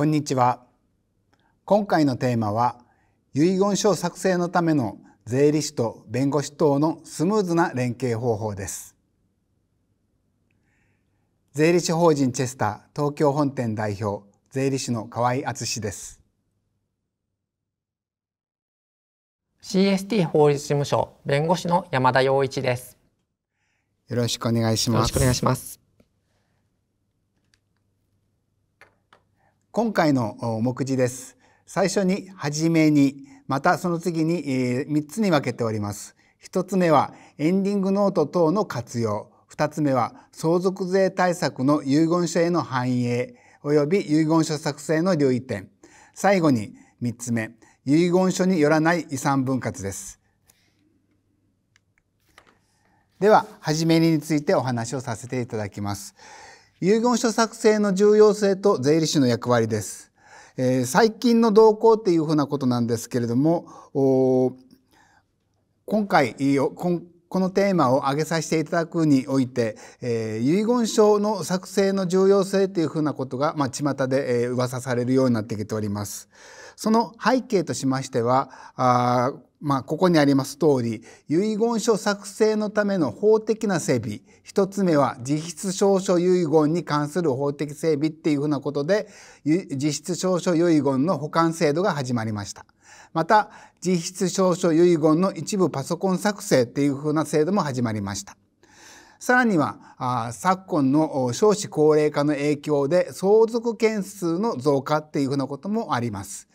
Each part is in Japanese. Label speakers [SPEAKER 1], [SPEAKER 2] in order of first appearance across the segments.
[SPEAKER 1] こんにちは。今回のテーマは、遺言書作成のための税理士と弁護士等のスムーズな連携方法です。税理士法人チェス
[SPEAKER 2] ター東京本店代表税理士の河合敦です。CST 法律事務所弁護士の山田洋一です。
[SPEAKER 1] よろしくお願いします。よろしくお願いします。今回の目次です。最初に初めに、またその次に3つに分けております。1つ目はエンディングノート等の活用。2つ目は相続税対策の遺言書への反映及び遺言書作成の留意点。最後に3つ目、遺言書によらない遺産分割です。では、初じめについてお話をさせていただきます。遺言書作成の重要性と税理士の役割です。えー、最近の動向っていうふうなことなんですけれども、今回このテーマを挙げさせていただくにおいて、えー、遺言書の作成の重要性というふうなことが、まあ、巷で、えー、噂されるようになってきております。その背景としましては、まあ、ここにあります通り遺言書作成のための法的な整備一つ目は実質証書遺言に関する法的整備っていうふうなことで実質証書遺言の保管制度が始まりました。また実質証書遺言の一部パソコン作成っていうふうな制度も始まりました。さらには昨今の少子高齢化の影響で相続件数の増加っていうふうなこともあります。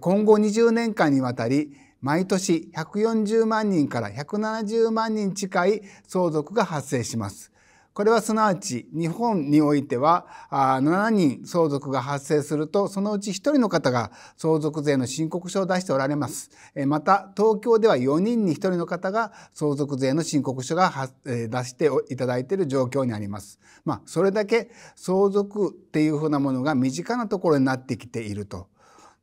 [SPEAKER 1] 今後20年間にわたり毎年140万人から170万人近い相続が発生します。これはすなわち日本においては7人相続が発生するとそのうち1人の方が相続税の申告書を出しておられます。また東京では4人に1人の方が相続税の申告書が出していただいている状況にあります。まあ、それだけ相続っていうふうなものが身近なところになってきていると。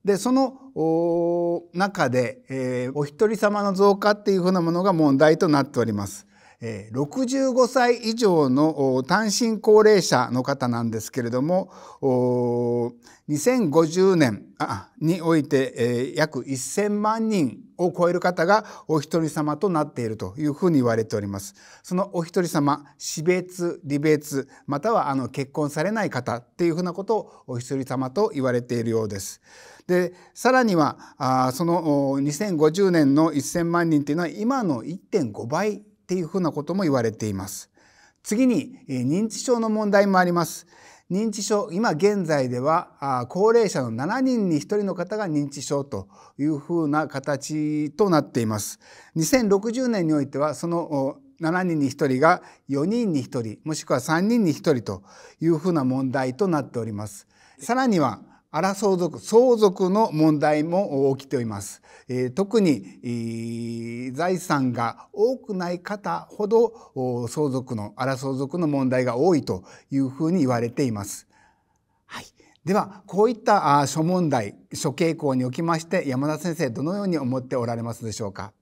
[SPEAKER 1] でその中で、えー、お一人様の増加っていうふうなものが問題となっております。えー、65歳以上の単身高齢者の方なんですけれども2050年において、えー、約1,000万人を超える方がお一人様となっているというふうに言われております。そのお一人様死別離別またはあの結婚されない方っていうふうなことをお一人様と言われているようです。でさらにはあその2050年の1,000万人というのは今の1.5倍っていうふうなことも言われています。次に認知症の問題もあります。認知症今現在では高齢者の7人に1人の方が認知症というふうな形となっています。2060年においてはその7人に1人が4人に1人もしくは3人に1人というふうな問題となっております。さらには争う族相続の問題も起きております、えー、特に、えー、財産が多くない方ほど相続の争う族の問題が多いというふうに言われています、はい、ではこういったあ諸問題諸傾向におきまして
[SPEAKER 2] 山田先生どのように思っておられますでしょうか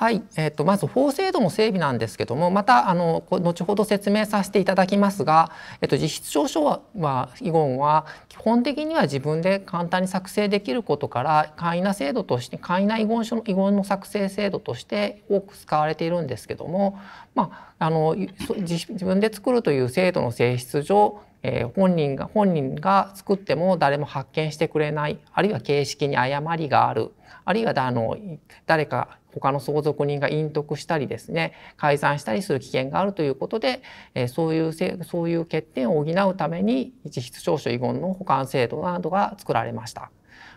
[SPEAKER 2] はい、えーと、まず法制度の整備なんですけどもまたあの後ほど説明させていただきますが、えーと、実質証書は遺言は基本的には自分で簡単に作成できることから簡易な制度として簡易な遺言書の遺言の作成制度として多く使われているんですけども、まあ、あの自分で作るという制度の性質上えー、本人が本人が作っても誰も発見してくれないあるいは形式に誤りがあるあるいはあの誰か他の相続人が隠匿したりですね改ざんしたりする危険があるということで、えそういうそういう欠点を補うために実質証書遺言の保管制度などが作られました。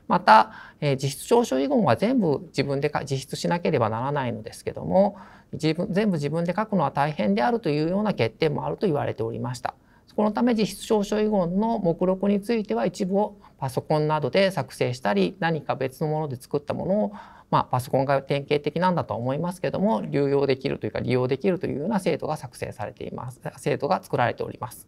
[SPEAKER 2] また、え実質証書遺言は全部自分で実質しなければならないのですけども自分全部自分で書くのは大変であるというような欠点もあると言われておりました。このため実質証書遺言の目録については一部をパソコンなどで作成したり何か別のもので作ったものをまあ、パソコンが典型的なんだとは思いますけども流用できるというか利用できるというような制度が作成されています制度が作られております。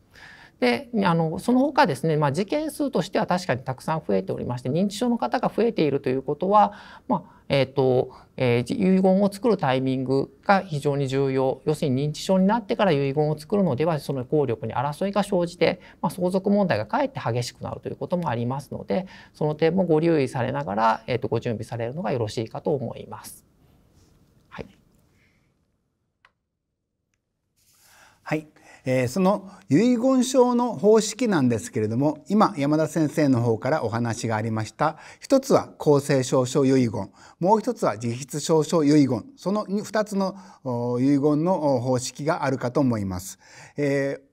[SPEAKER 2] であのその他ですね、まあ、事件数としては確かにたくさん増えておりまして認知症の方が増えているということは、まあえーとえー、遺言を作るタイミングが非常に重要要するに認知症になってから遺言を作るのではその効力に争いが生じて、まあ、相続問題がかえって激しくなるということもありますのでその点もご留意されながら、えーとご準備されるのがよろしいかと思います。
[SPEAKER 1] えー、その遺言書の方式なんですけれども今山田先生の方からお話がありました一つは公正証書遺言もう一つは自筆証書遺言その2つの遺言の方式があるかと思います。えー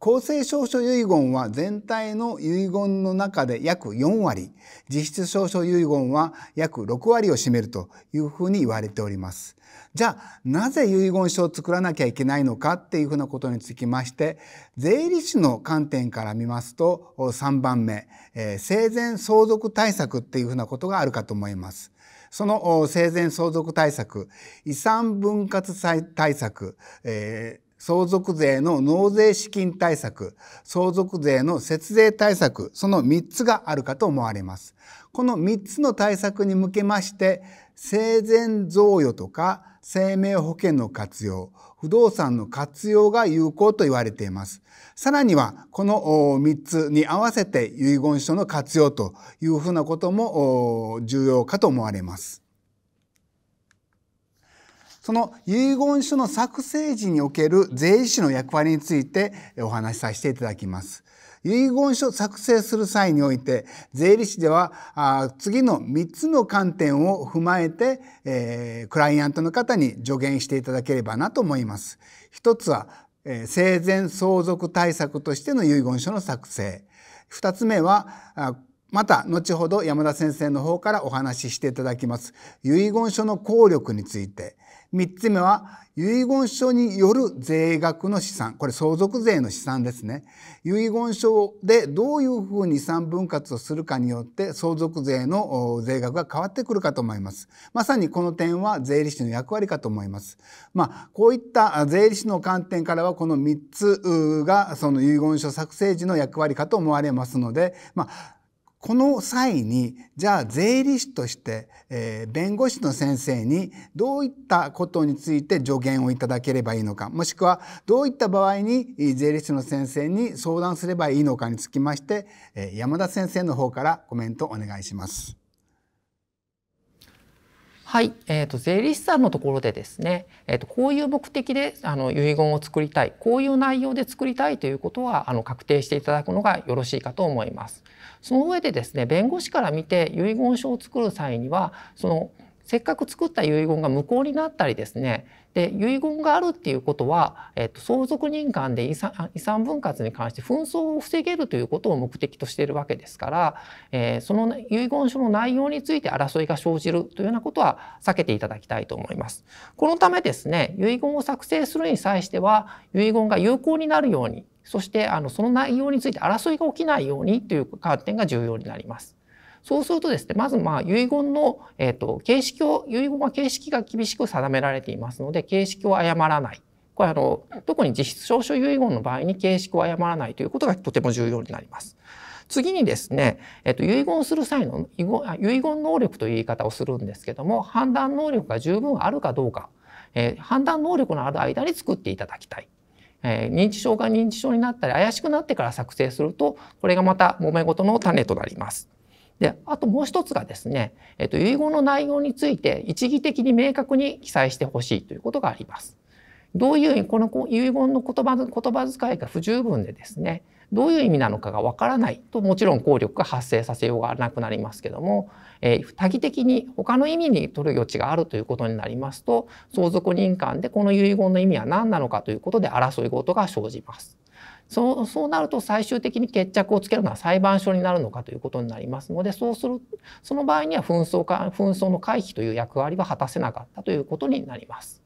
[SPEAKER 1] 公正証書遺言は全体の遺言の中で約4割、実質証書遺言は約6割を占めるというふうに言われております。じゃあ、なぜ遺言書を作らなきゃいけないのかっていうふうなことにつきまして、税理士の観点から見ますと、3番目、えー、生前相続対策っていうふうなことがあるかと思います。その生前相続対策、遺産分割対策、えー相続税の納税資金対策、相続税の節税対策、その3つがあるかと思われます。この3つの対策に向けまして、生前贈与とか生命保険の活用、不動産の活用が有効と言われています。さらには、この3つに合わせて遺言書の活用というふうなことも重要かと思われます。その遺言書の作成時における税理士の役割についてお話しさせていただきます。遺言書作成する際において税理士ではあ次の3つの観点を踏まえて、えクライアントの方に助言していただければなと思います。1つは、え生前相続対策としての遺言書の作成。2つ目はまた後ほど山田先生の方からお話ししていただきます遺言書の効力について3つ目は遺言書による税額の資産これ相続税の資産ですね遺言書でどういうふうに資産分割をするかによって相続税の税額が変わってくるかと思いますまさにこの点は税理士の役割かと思いますまあこういった税理士の観点からはこの3つがその遺言書作成時の役割かと思われますのでまあこの際にじゃあ税理士として、えー、弁護士の先生にどういったことについて助言をいただければいいのかもしくはどういった場合に税理士の先生に相談すればいいのかにつきまして、えー、山田先生の方からコメントお願いしま
[SPEAKER 2] す。はい、えーと、税理士さんのところでですね、えーとこういう目的であの遺言を作りたいこういう内容で作りたいということはあの確定していただくのがよろしいかと思います。その上でですね弁護士から見て遺言書を作る際にはそのせっかく作った遺言が無効になったりですねで遺言があるっていうことは、えっと、相続人間で遺産遺産分割に関して紛争を防げるということを目的としているわけですから、えー、その遺言書の内容について争いが生じるというようなことは避けていただきたいと思います。このためですね遺言を作成するに際しては遺言が有効になるようにそしてあのその内容について争いが起きないようにという観点が重要になります。そうするとですね、まずまあ遺言の、えーと、形式を、遺言は形式が厳しく定められていますので、形式を誤らない。これあの特に実質証書遺言の場合に形式を誤らないということがとても重要になります。次にですね、えっと、遺言する際の遺言能力という言い方をするんですけども判断能力が十分あるかどうか、えー、判断能力のある間に作っていただきたいえ認知症が認知症になったり怪しくなってから作成するとこれがまた揉め事の種となります。であともう一つがですね、えっと、遺言の内容について一義的に明確に記載してほしいということがあります。どういう意味この遺言の言葉言葉遣いが不十分でですねどういう意味なのかがわからないともちろん効力が発生させようがなくなりますけどもえー、多義的に他の意味に取る余地があるということになりますと相続人間でこの遺言の意味は何なのかということで争い事が生じます。そうそうなると最終的に決着をつけるのは裁判所になるのかということになりますのでそうするその場合には紛争か紛争の回避という役割は果たせなかったということになります。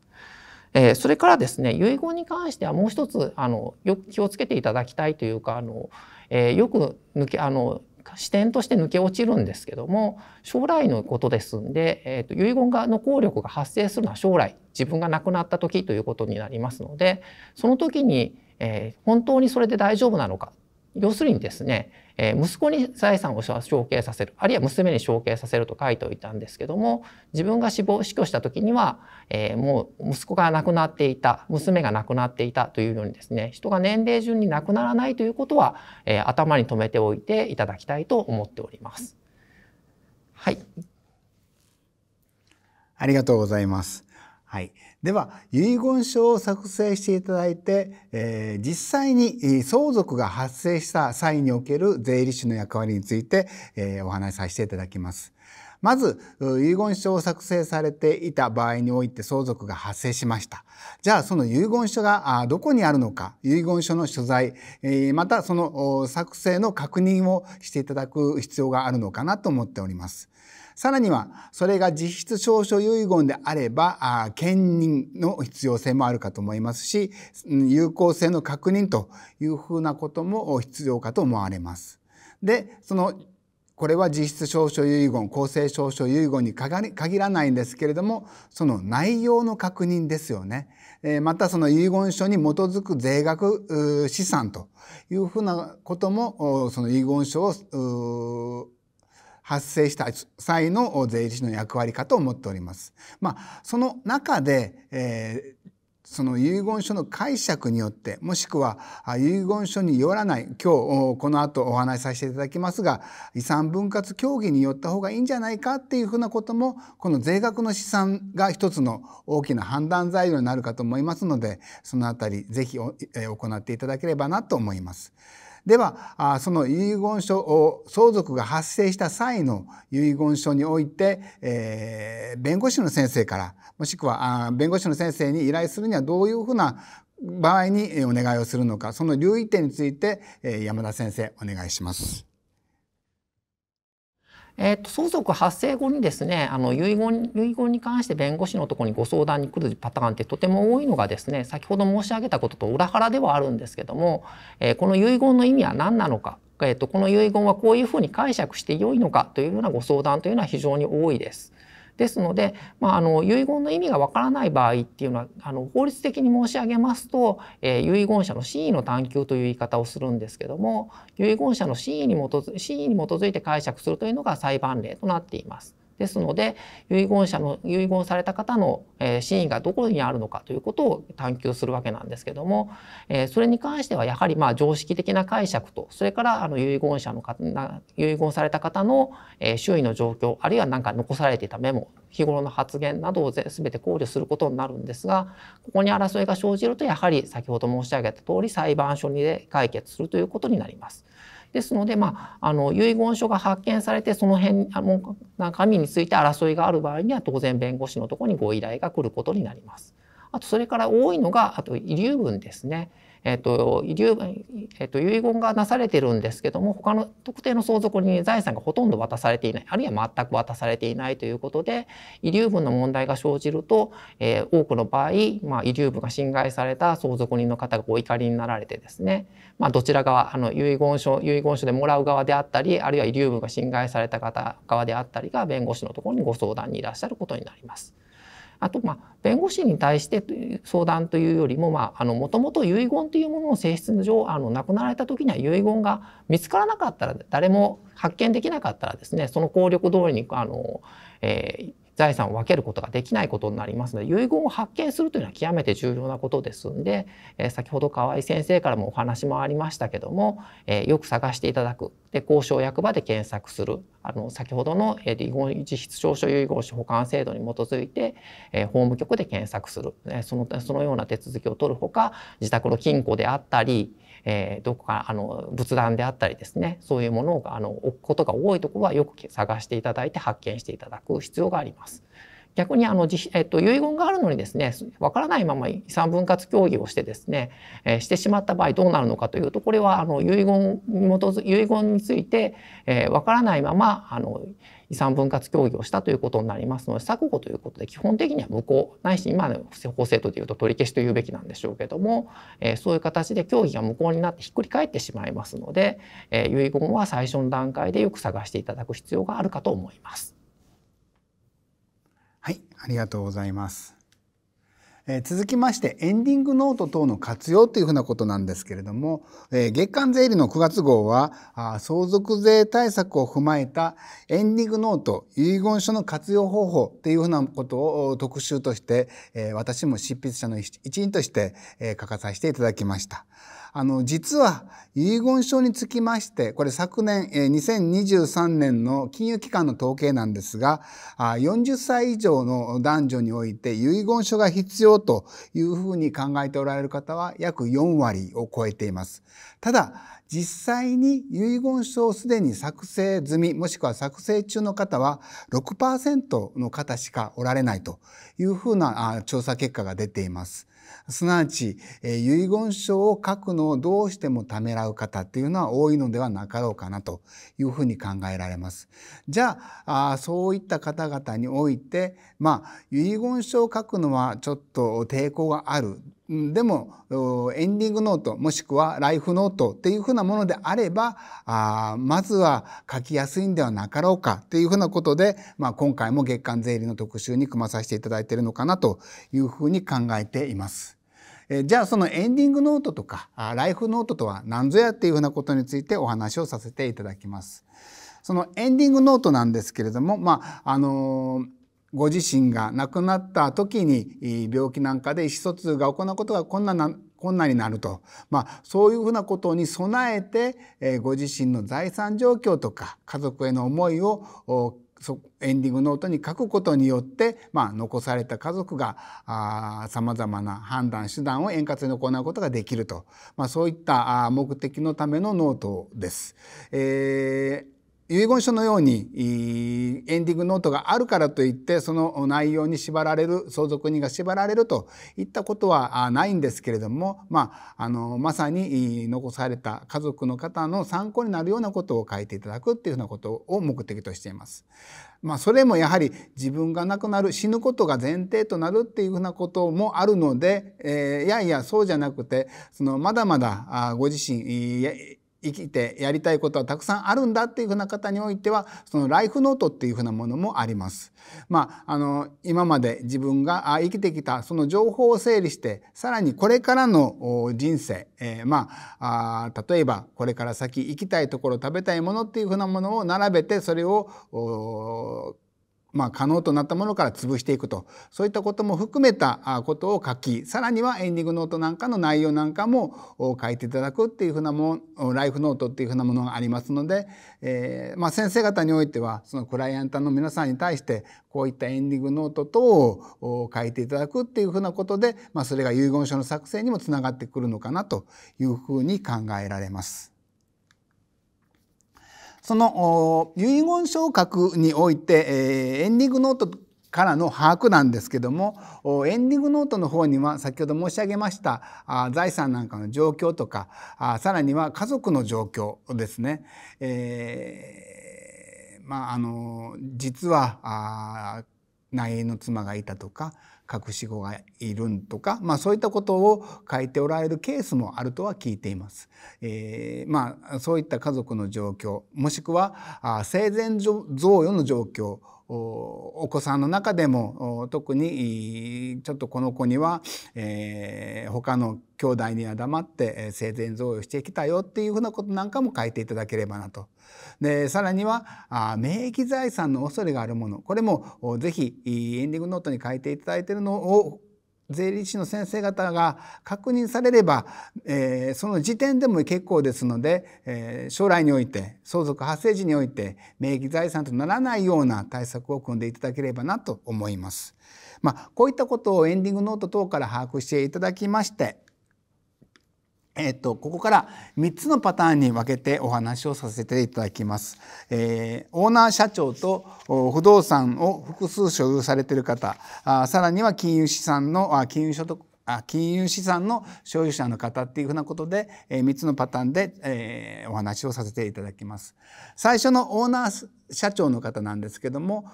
[SPEAKER 2] えー、それからですね遺言に関してはもう一つあのよく気をつけていただきたいというかあの、えー、よく抜けあの視点として抜け落ちるんですけども将来のことですんで、えーと、遺言がの効力が発生するのは将来自分が亡くなった時ということになりますのでその時に、えー、本当にそれで大丈夫なのか要するにですねえ息子に財産を承継させるあるいは娘に承継させると書いておいたんですけども自分が死亡死去した時には、えもう息子が亡くなっていた娘が亡くなっていたというようにですね人が年齢順に亡くならないということは、え頭に留めておいていただきたいと思っております。はい
[SPEAKER 1] ありがとうございます。はい。では遺言書を作成していただいて、えー、実際に相続が発生した際における税理士の役割について、えー、お話しさせていただきます。まず遺言書を作成されていた場合において相続が発生しましたじゃあその遺言書がどこにあるのか遺言書の所在またその作成の確認をしていただく必要があるのかなと思っておりますさらには、それが実質証書遺言であれば、兼任の必要性もあるかと思いますし、有効性の確認というふうなことも必要かと思われます。で、そのこれは実質証書遺言公正証書遺言に限らないんですけれどもその内容の確認ですよね。またその遺言書に基づく税額資産というふうなこともその遺言書を発生した際の税理士の役割かと思っております。まあ、その中で、えその遺言書の解釈によってもしくは遺言書によらない今日この後お話しさせていただきますが遺産分割協議によった方がいいんじゃないかっていうふうなこともこの税額の試算が一つの大きな判断材料になるかと思いますのでそのあたりぜひ行っていただければなと思います。ではその遺言書を相続が発生した際の遺言書において、えー、弁護士の先生からもしくは弁護士の先生に依頼するにはどういうふうな場合にお願いをするのかその留意点について
[SPEAKER 2] 山田先生お願いします。えーと、相続発生後にですねあの遺言遺言に関して弁護士のところにご相談に来るパターンってとても多いのがですね先ほど申し上げたことと裏腹ではあるんですけども、えー、この遺言の意味は何なのか、えーと、この遺言はこういうふうに解釈してよいのかというようなご相談というのは非常に多いです。ですので、まあ、あの遺言の意味がわからない場合っていうのはあの法律的に申し上げますと、えー、遺言者の真意の探求という言い方をするんですけども遺言者の真意に基真意に基づいて解釈するというのが裁判例となっています。ですので遺言者の遺言された方の、え真意がどこにあるのかということを探求するわけなんですけども、えそれに関してはやはりまあ常識的な解釈とそれからあの遺言者の方遺言された方の、え周囲の状況あるいは何か残されていたメモ日頃の発言などを全て考慮することになるんですがここに争いが生じるとやはり先ほど申し上げた通り裁判所にで解決するということになります。ですので、まあ、あの遺言書が発見されてその辺あの中身について争いがある場合には当然弁護士のところにご依頼が来ることになります。あとそれから多いのがあと遺留分ですね。えっと、遺留、えっと、遺言がなされてるんですけども、他の特定の相続に財産がほとんど渡されていない、あるいは全く渡されていないということで、遺留分の問題が生じると、えー、多くの場合、まあ、遺留分が侵害された相続人の方がお怒りになられてですね、まあ、どちら側、あの、遺言書、遺言書でもらう側であったり、あるいは遺留分が侵害された方側であったりが、弁護士のところにご相談にいらっしゃることになります。あと、まあ、弁護士に対して相談というよりももともと遺言というものの性質上あの亡くなられた時には遺言が見つからなかったら誰も発見できなかったらですねその効力通りにあの、えー、財産を分けることができないことになりますので遺言を発見するというのは極めて重要なことですんで、先ほど河合先生からもお話もありましたけども、よく探していただくで交渉役場で検索するあの先ほどの、遺言実質証書遺言書保管制度に基づいて、法務局で検索する、そのそのような手続きを取るほか自宅の金庫であったり、えー、どこかあの仏壇であったりですねそういうものをあの置くことが多いところはよく探していただいて発見していただく必要があります。逆にあの、えっと、遺言があるのにですねわからないまま遺産分割協議をしてですね、えー、してしまった場合どうなるのかというとこれはあの遺言に基づ遺言についてわ、えー、からないままあの遺産分割協議をしたということになりますので錯誤ということで基本的には無効ないし今の法制度でいうと取り消しというべきなんでしょうけども、えそういう形で協議が無効になってひっくり返ってしまいますので、え遺言は最初の段階でよく探していただく必要があるかと思います。
[SPEAKER 1] はい、ありがとうございます。え続きましてエンディングノート等の活用というふうなことなんですけれども、え月間税理の9月号はあ相続税対策を踏まえたエンディングノート遺言書の活用方法というふうなことを特集として、え私も執筆者の一員として、え書かさせていただきました。あの、実は遺言書につきまして、これ昨年、え2023年の金融機関の統計なんですが、あ40歳以上の男女において遺言書が必要というふうに考えておられる方は約4割を超えています。ただ、実際に遺言書をすでに作成済み、もしくは作成中の方は6%の方しかおられないというふうな調査結果が出ています。すなわち、え遺言書を書くのをどうしてもためらう方っていうのは多いのではなかろうかなというふうに考えられます。じゃあ、あそういった方々において、まあ、遺言書を書くのはちょっと抵抗があるでもエンディングノートもしくはライフノートっていうふうなものであればあまずは書きやすいんではなかろうかっていうふうなことで、まあ、今回も月間税理の特集に組まさせていただいているのかなというふうに考えています。えじゃあそのエンディングノートとかライフノートとは何ぞやっていうふうなことについてお話をさせていただきます。そのエンディングノートなんですけれども、まああのーご自身が亡くなった時に病気なんかで意思疎通が行うことが困難な困難になると、まあ、そういうふうなことに備えて、えご自身の財産状況とか家族への思いをエンディングノートに書くことによって、まあ、残された家族がさまざまな判断手段を円滑に行うことができると、まあ、そういった目的のためのノートです。えー遺言書のようにエンディングノートがあるからといってその内容に縛られる相続人が縛られるといったことはないんですけれども、まあ、あのまさに残された家族の方の参考になるようなことを書いていただくっていうようなことを目的としています。まあ、それもやはり自分が亡くなる死ぬことが前提となるっていうふうなこともあるので、えー、いやいやそうじゃなくてそのまだまだご自身生きてやりたいことはたくさんあるんだっていうふうな方においてはそのライフノートっていうふうなものもあります。まあ、あの今まで自分が生きてきたその情報を整理してさらにこれからの人生、えー、まあ例えばこれから先行きたいところ食べたいものっていうふうなものを並べてそれをまあ、可能となったものから潰していくとそういったことも含めたことを書きさらにはエンディングノートなんかの内容なんかも書いていただくっていうふうなもライフノートっていうふうなものがありますので、えー、まあ、先生方においてはそのクライアントの皆さんに対してこういったエンディングノート等を書いていただくっていうふうなことで、まあ、それが遺言書の作成にもつながってくるのかなというふうに考えられます。その遺言書を書くにおいて、えー、エンディングノートからの把握なんですけどもエンディングノートの方には先ほど申し上げました財産なんかの状況とかさらには家族の状況ですね。えー、まあ、あの実は内縁の妻がいたとか隠し子がいるんとか、まあ、そういったことを書いておられるケースもあるとは聞いています。えー、まあ、そういった家族の状況もしくはあ生前贈与の状況お子さんの中でも特にちょっとこの子には、えー、他の兄弟には黙って生前贈与してきたよっていうふうなことなんかも書いていただければなと。でさらにはあ免疫財産の恐れがあるものこれも是非エンディングノートに書いていただいてるのを税理士の先生方が確認されれば、えー、その時点でも結構ですので、えー、将来において相続発生時において名義財産とならないような対策を組んでいただければなと思います。まあ、こういったことをエンディングノート等から把握していただきましてえっと、ここから3つのパターンに分けてお話をさせていただきます。えー、オーナー社長と不動産を複数所有されている方あさらには金融資産のあ金融所得あ金融資産の所有者の方っていうふうなことで、えー、3つのパターンで、えー、お話をさせていただきます。最初のオーナー社長の方なんですけども、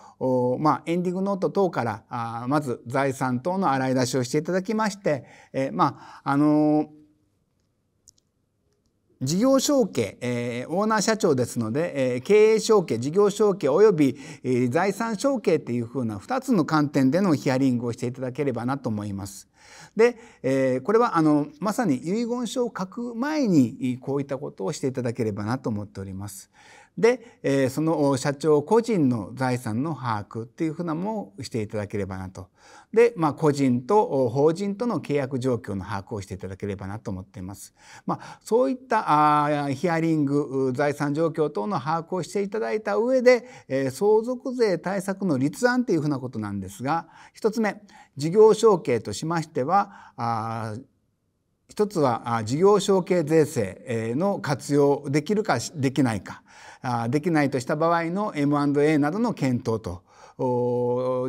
[SPEAKER 1] まあ、エンディングノート等からあまず財産等の洗い出しをしていただきまして、えー、まああのー事業承継、えー、オーナー社長ですので、えー、経営承継事業承継および、えー、財産承継っていうふうな2つの観点でのヒアリングをしていただければなと思います。で、えー、これはあのまさに遺言書を書く前にこういったことをしていただければなと思っております。で、えー、その社長個人の財産の把握っていうふうなもをしていただければなと。で、まあ、個人と法人との契約状況の把握をしていただければなと思っています。まあ、そういったあヒアリング財産状況等の把握をしていただいた上で、えー、相続税対策の立案というふうなことなんですが1つ目事業承継としましてはあ一つは事業承継税制の活用できるかできないかできないとした場合の M&A などの検討と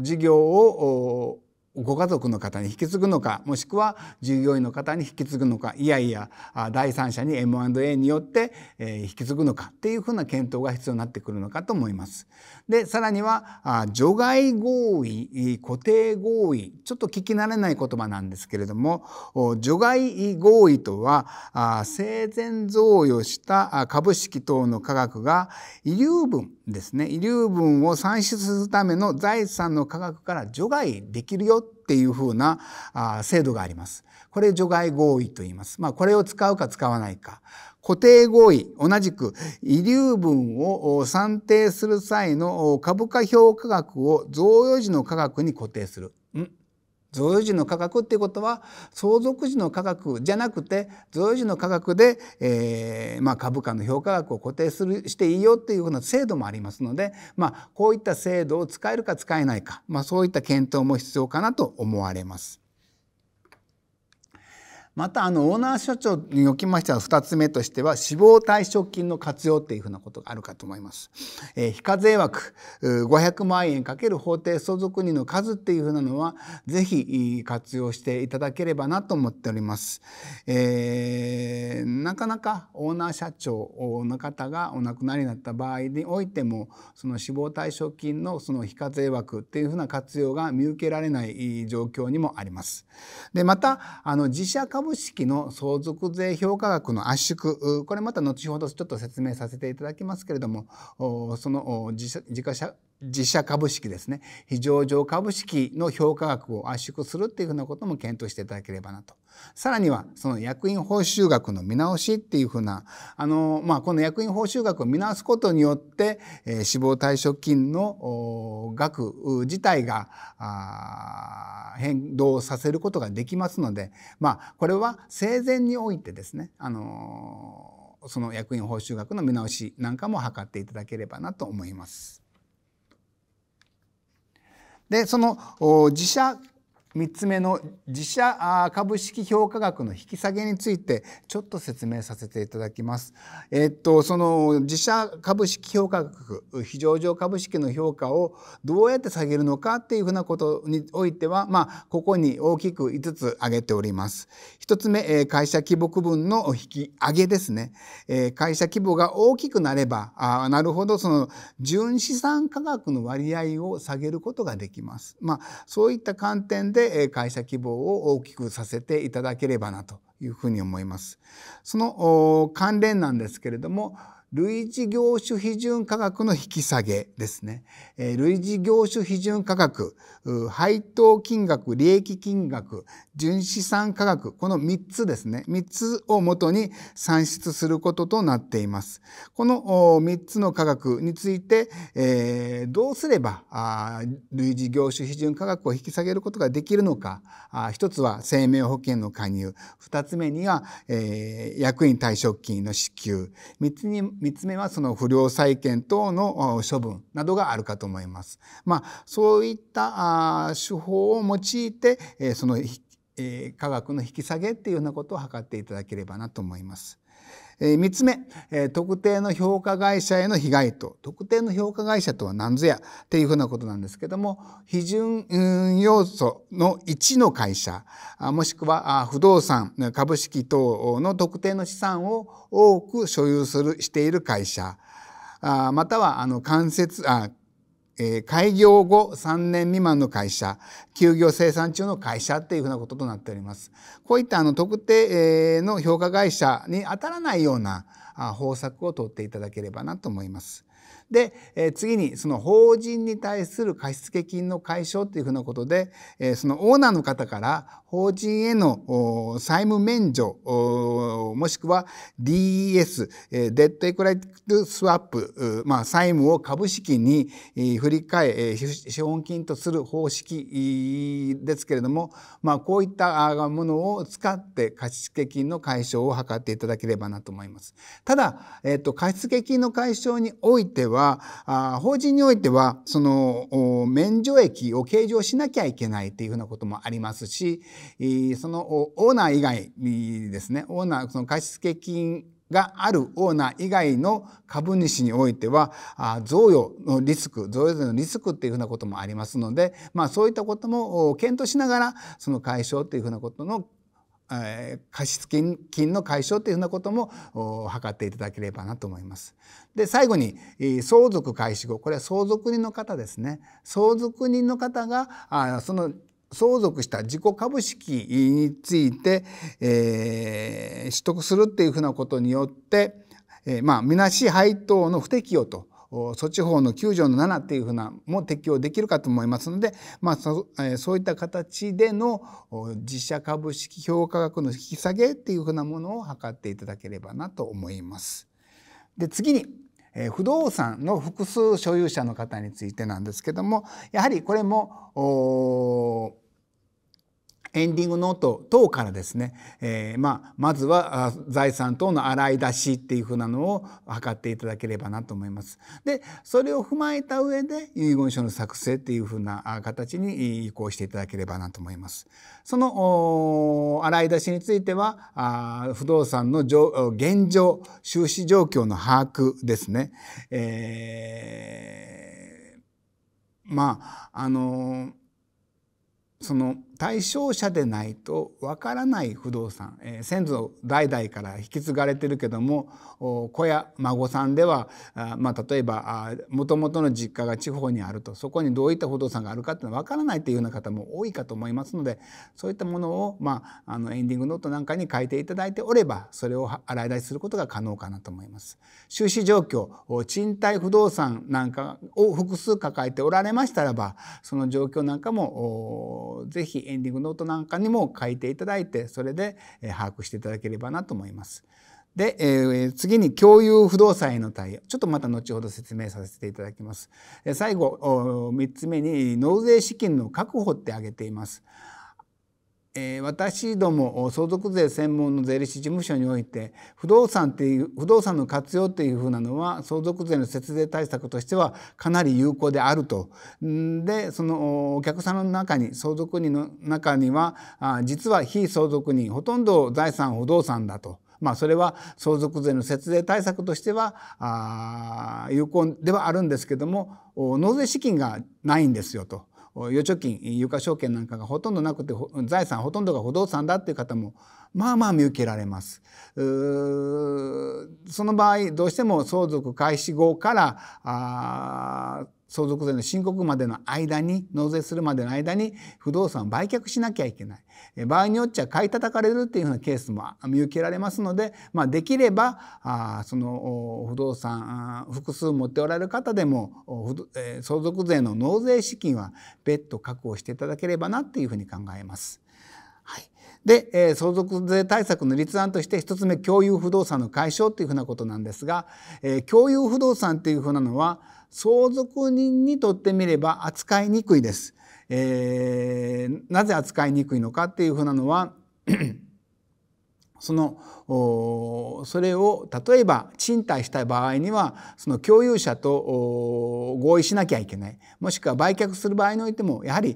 [SPEAKER 1] 事業をご家族の方に引き継ぐのかもしくは従業員の方に引き継ぐのかいやいや第三者に M&A によって引き継ぐのかっていうふうな検討が必要になってくるのかと思います。でさらには除外合意固定合意ちょっと聞き慣れない言葉なんですけれども除外合意とは生前贈与した株式等の価格が遺留分ですね遺留分を算出するための財産の価格から除外できるよっていうふうな制度があります。これ除外合意と言います。まあ、これを使うか使わないか。固定合意、同じく遺留分を算定する際の株価評価額を贈与時の価格に固定する。贈与時の価格っていうことは相続時の価格じゃなくて贈与時の価格で、えーまあ、株価の評価額を固定するしていいよっていうふうな制度もありますので、まあ、こういった制度を使えるか使えないか、まあ、そういった検討も必要かなと思われます。またあのオーナー所長におきましては2つ目としては死亡退職金の活用っていうふうなことがあるかと思います。えー、非課税枠500万円かける法定相続人の数っていうふうなのはぜひ活用していただければなと思っております。えー、なかなかオーナー社長の方がお亡くなりになった場合においてもその死亡退職金のその非課税枠っていうふうな活用が見受けられない状況にもあります。でまたあの自社株株式の相続税評価額の圧縮これまた後ほどちょっと説明させていただきますけれどもその自家社自社株式ですね非常上株式の評価額を圧縮するっていうふうなことも検討していただければなと。さらにはその役員報酬額の見直しっていうふうなあの、まあ、この役員報酬額を見直すことによって、えー、死亡退職金の額自体が変動させることができますので、まあ、これは生前においてですねあのその役員報酬額の見直しなんかも図っていただければなと思います。でその自社3つ目の自社株式評価額の引き下げについてちょっと説明させていただきます。えっとその自社株式評価額非常上株式の評価をどうやって下げるのかっていうふうなことにおいてはまあここに大きく5つ挙げております。1つ目会社規模区分の引き上げですね。会社規模が大きくなればあなるほどその純資産価額の割合を下げることができます。まあそういった観点でで会社規模を大きくさせていただければなというふうに思います。その関連なんですけれども類似業種批准価格の引き下げですね。類似業種批准価格、配当金額、利益金額、純資産価格、この3つですね、3つをもとに算出することとなっています。この3つの価格について、えー、どうすれば類似業種批准価格を引き下げることができるのか、あ1つは生命保険の加入、2つ目には、えー、役員退職金の支給、3つに3つ目はその不良債権等の処分などがあるかと思います。まあ、そういった手法を用いて、えその引きえ価格の引き下げっていうようなことを図っていただければなと思います。え3つ目、え特定の評価会社への被害と特定の評価会社とは何ぞやっていうふうなことなんですけども批准要素の1の会社もしくは不動産株式等の特定の資産を多く所有するしている会社またはあの間接あえ開業後3年未満の会社休業生産中の会社っていうふうなこととなっておりますこういったあの特定の評価会社に当たらないような方策を取っていただければなと思いますで、え次にその法人に対する貸付金の解消っていうふうなことで、えそのオーナーの方から法人への債務免除もしくは DES デッドエクライティスワップ、まあ、債務を株式に振り替え資本金とする方式ですけれども、まあ、こういったものを使って貸付金の解消を図っていただければなと思います。ただ、えっと、貸付金の解消においては法人においてはその免除益を計上しなきゃいけないっていうふうなこともありますしそのオーナー以外ですねオーナーその貸付金があるオーナー以外の株主においては贈与のリスク贈与税のリスクっていうふうなこともありますので、まあ、そういったことも検討しながらその解消っていうふうなことの貸付金の解消というふうなことも図っていただければなと思います。で最後に相続開始後これは相続人の方ですね相続人の方がその相続した自己株式について、えー、取得するっていうふうなことによって、えー、まあ、みなし配当の不適用と措置法の9条の7っていうふうなも適用できるかと思いますので、まあそえそういった形での実社株式評価額の引き下げっていうふうなものを図っていただければなと思います。で次に不動産の複数所有者の方についてなんですけどもやはりこれもエンディングノート等からですね、えー、まあ、まずは財産等の洗い出しっていうふうなのを図っていただければなと思います。でそれを踏まえた上で遺言書の作成っていうふうな形に移行していただければなと思います。その洗い出しについては不動産の現状収支状況の把握ですね。えー、まああのその対象者でないとわからない不動産、えー、先祖代々から引き継がれてるけども子や孫さんではあ、まあ、例えばもともとの実家が地方にあるとそこにどういった不動産があるかっていうのはわからないっていうような方も多いかと思いますのでそういったものを、まあ、あのエンディングノートなんかに書いていただいておればそれを洗い出しすることが可能かなと思います。収支状況賃貸不動産なんかを複数抱えておられましたらばその状況なんかもぜひエンディングノートなんかにも書いていただいてそれで把握していただければなと思います。で、え次に共有不動産への対応。ちょっとまた後ほど説明させていただきます。最後、3つ目に納税資金の確保って挙げています。え私ども相続税専門の税理士事務所において不動産っていう不動産の活用っていうふうなのは相続税の節税対策としてはかなり有効であると。でそのお客様の中に相続人の中にはあ実は非相続人ほとんど財産不動産だと。まあ、それは相続税の節税対策としてはあ有効ではあるんですけども納税資金がないんですよと。預貯金有価証券なんかがほとんどなくて財産ほとんどが不動産だっていう方もまあまあ見受けられます。その場合どうしても相続開始後から相続税の申告までの間に納税するまでの間に不動産を売却しなきゃいけない。場合によっちゃ買い叩かれるっていうようなケースも見受けられますので、まあ、できればあその不動産複数持っておられる方でも、え相続税の納税資金は別途確保していただければなっていうふうに考えます。はい、で、え相続税対策の立案として1つ目共有不動産の解消というふうなことなんですが、え共有不動産っていうふうなのは相続人にとってみれば扱いにくいです。えー、なぜ扱いにくいのかっていうふうなのは そのそれを例えば賃貸した場合にはその共有者と合意しなきゃいけないもしくは売却する場合においてもやはり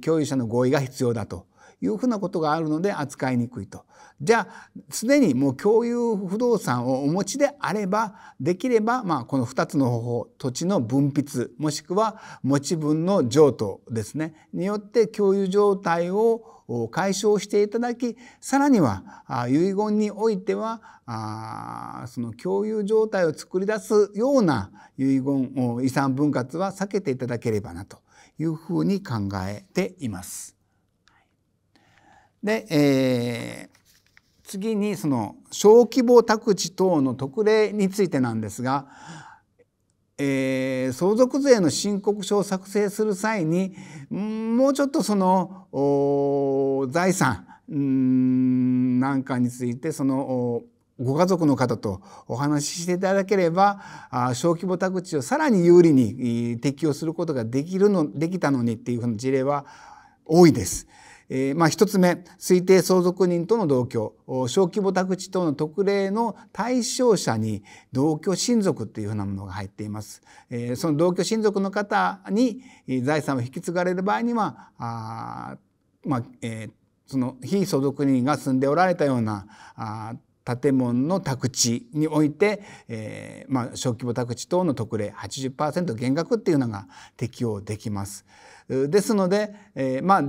[SPEAKER 1] 共有者の合意が必要だというふうなことがあるので扱いにくいと。じゃあすでにもう共有不動産をお持ちであればできれば、まあ、この2つの方法土地の分泌もしくは持ち分の譲渡ですねによって共有状態を解消していただきさらには遺言においてはその共有状態を作り出すような遺言遺産分割は避けていただければなというふうに考えています。で、えー、次にその小規模宅地等の特例についてなんですが、えー、相続税の申告書を作成する際にもうちょっとその財産なんかについてそのご家族の方とお話ししていただければ小規模宅地をさらに有利に適用することができるのできたのにっていうふうな事例は多いです。えー、まあ、1つ目推定相続人との同居小規模宅地等の特例の対象者に同居親族といううなものが入っています、えー、その同居親族の方に財産を引き継がれる場合にはあ、まあえー、その非相続人が住んでおられたようなあ建物の宅地において、えー、まあ、小規模宅地等の特例80%減額っていうのが適用できます。ですので、えー、まあ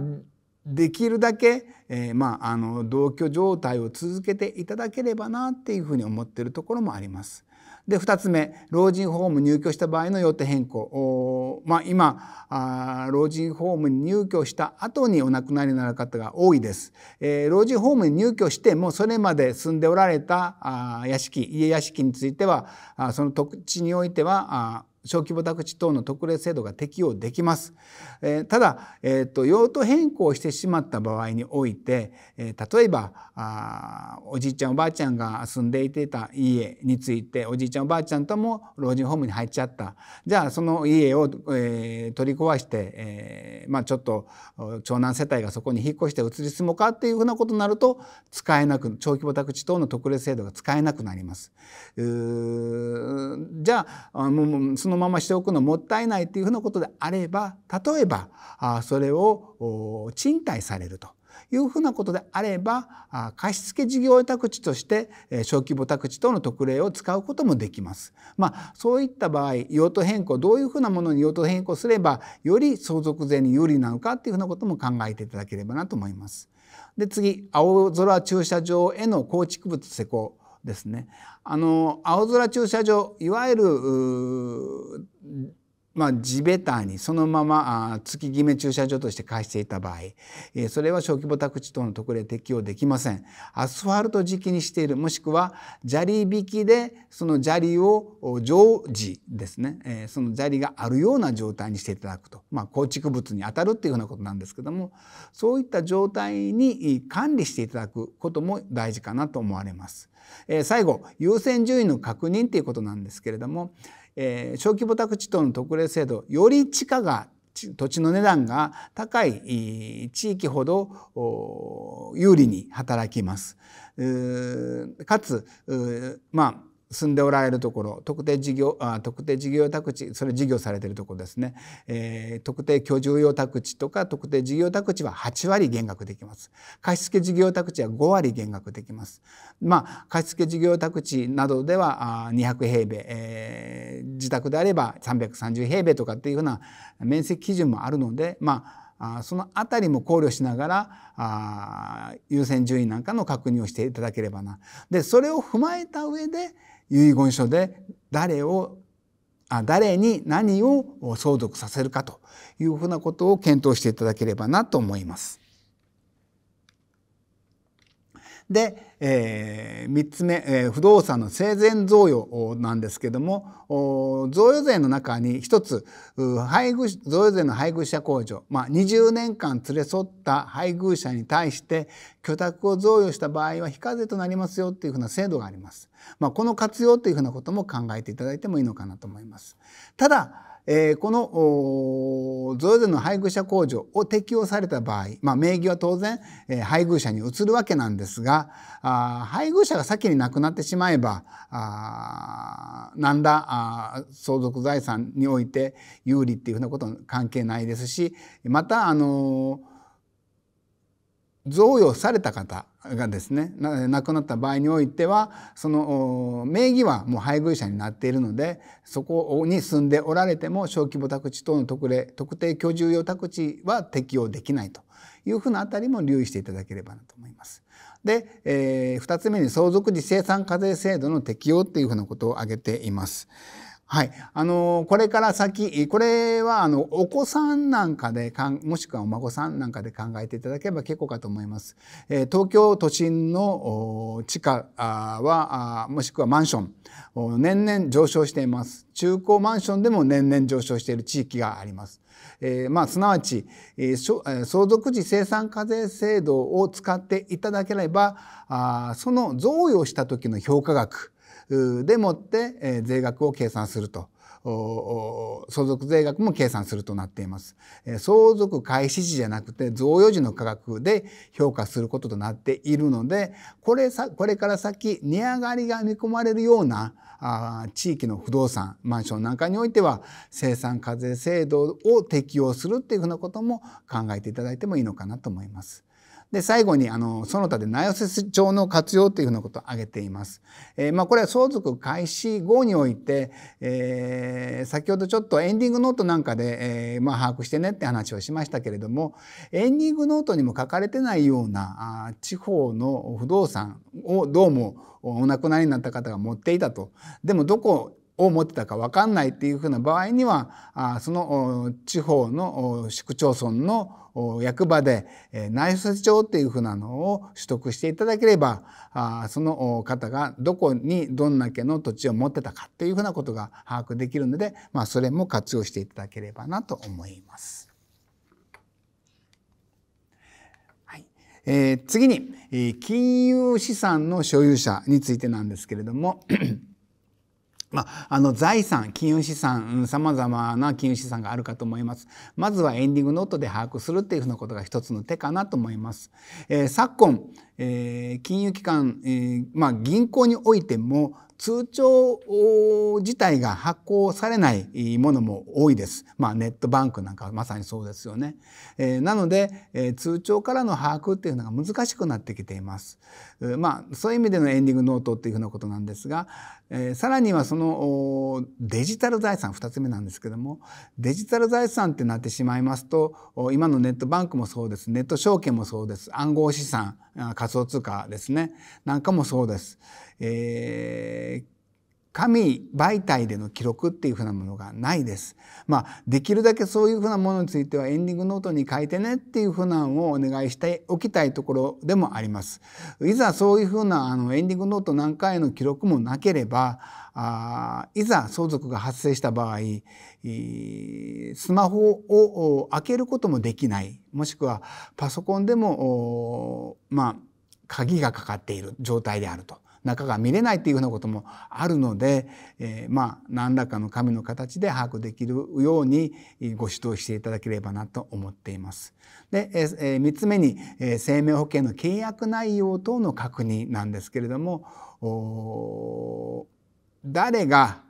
[SPEAKER 1] できるだけ、えー、まあ、あの同居状態を続けていただければなっていうふうに思ってるところもあります。で2つ目老人ホーム入居した場合の予定変更、まあ今、あ老人ホームに入居した後にお亡くなりになる方が多いです、えー、老人ホームに入居してもそれまで住んでおられたあ屋敷家屋敷についてはあその土地においては小規模宅地等の特例制度が適用できます。えー、ただ、えーと、用途変更してしまった場合において、えー、例えばあおじいちゃんおばあちゃんが住んでいてた家についておじいちゃんおばあちゃんとも老人ホームに入っちゃったじゃあその家を、えー、取り壊して、えーまあ、ちょっと長男世帯がそこに引っ越して移り住もうかっていうふうなことになると使えなく小規模宅地等の特例制度が使えなくなります。うじゃあもうそののまましておくのもったいないっていうふうなことであれば例えばそれを賃貸されるというふうなことであれば貸付事業委託地として小規模宅地等の特例を使うこともできます。まあ、そういった場合用途変更どういうふうなものに用途変更すればより相続税に有利なのかっていうふうなことも考えていただければなと思います。で次青空駐車場への構築物施工ですね。あの青空駐車場いわゆるまあ、地べたにそのまま月決め駐車場として貸していた場合、えそれは小規模宅地等の特例適用できませんアスファルト敷きにしているもしくは砂利引きでその砂利を常時ですね、えその砂利があるような状態にしていただくと、まあ、構築物にあたるっていうようなことなんですけどもそういった状態に管理していただくことも大事かなと思われます。え最後優先順位の確認ということなんですけれどもえー、小規模宅地等の特例制度より地価が土地の値段が高い地域ほど有利に働きます。かつまあ住んでおられるところ特定事業あ特定事業宅地それ事業されてるところですね、えー、特定居住用宅地とか特定事業宅地は8割減額できます貸付事業宅地は5割減額できますまあ貸付事業宅地などではあ200平米、えー、自宅であれば330平米とかっていうふうな面積基準もあるのでまあそのあたりも考慮しながら優先順位なんかの確認をしていただければな。でそれを踏まえた上で遺言書で誰をあ誰に何を相続させるかというふうなことを検討していただければなと思います。で、えー、3つ目、えー、不動産の生前贈与なんですけども贈与税の中に一つ配偶贈与税の配偶者控除、まあ、20年間連れ添った配偶者に対して居宅を贈与した場合は非課税となりますよっていうふうな制度があります。まあ、この活用というふうなことも考えていただいてもいいのかなと思います。ただえー、この贈与税の配偶者控除を適用された場合、まあ、名義は当然、えー、配偶者に移るわけなんですがあ配偶者が先に亡くなってしまえばあ何らあ相続財産において有利っていうふうなことは関係ないですしまた、あのー、贈与された方がですね亡くなった場合においてはその名義はもう配偶者になっているのでそこに住んでおられても小規模宅地等の特例特定居住用宅地は適用できないというふうなあたりも留意していただければなと思います。で、えー、2つ目に相続時生産課税制度の適用っていうふうなことを挙げています。はい。あの、これから先、これは、あの、お子さんなんかでかん、もしくはお孫さんなんかで考えていただければ結構かと思います。えー、東京都心の地価はあ、もしくはマンション、年々上昇しています。中古マンションでも年々上昇している地域があります。えー、まあ、すなわち、えー、相続時生産課税制度を使っていただければ、あその贈与した時の評価額、でもって、税額を計算すると。相続税額も計算するとなっています。相続開始時じゃなくて贈与時の価格で評価することとなっているのでこれさこれから先値上がりが見込まれるようなあ地域の不動産マンションなんかにおいては生産課税制度を適用するっていうふうなことも考えていただいてもいいのかなと思います。で、最後に、あの、その他で名寄せ帳の活用というふうなことを挙げています。えー、まあ、これは相続開始後において、えー、先ほどちょっとエンディングノートなんかで、えー、まあ、把握してねって話をしましたけれども、エンディングノートにも書かれてないような、あ地方の不動産をどうもお亡くなりになった方が持っていたと。でも、どこを持ってたか分かんないっていうふうな場合にはその地方の市区町村の役場で内補佐長っていうふうなのを取得していただければその方がどこにどんだけの土地を持ってたかっていうふうなことが把握できるので、まあ、それも活用していただければなと思います。はいえー、次に金融資産の所有者についてなんですけれどもまあ、あの財産金融資産さまざまな金融資産があるかと思いますまずはエンディングノートで把握するっていうふうなことが一つの手かなと思います、えー、昨今、えー、金融機関、えー、まあ、銀行においても通帳自体が発行されないものも多いです。まあ、ネットバンクなんかまさにそうですよね。えー、なので、えー、通帳からの把握っていうのが難しくなってきています。まあ、そういう意味でのエンディングノートっていうふうなことなんですが、えー、さらにはそのデジタル財産2つ目なんですけどもデジタル財産ってなってしまいますと今のネットバンクもそうですネット証券もそうです暗号資産仮想通貨ですねなんかもそうです。えー紙媒体での記録っていうふなものがないです。まあ、できるだけそういうふうなものについてはエンディングノートに書いてねっていうふうなのをお願いしておきたいところでもあります。いざそういうふうなあのエンディングノート何回の記録もなければあいざ相続が発生した場合スマホを開けることもできないもしくはパソコンでもまあ鍵がかかっている状態であると。中が見れないっていうようなこともあるので、えー、まあ何らかの神の形で把握できるようにご指導していただければなと思っています。で、えー、3つ目に、えー、生命保険の契約内容等の確認なんですけれども誰が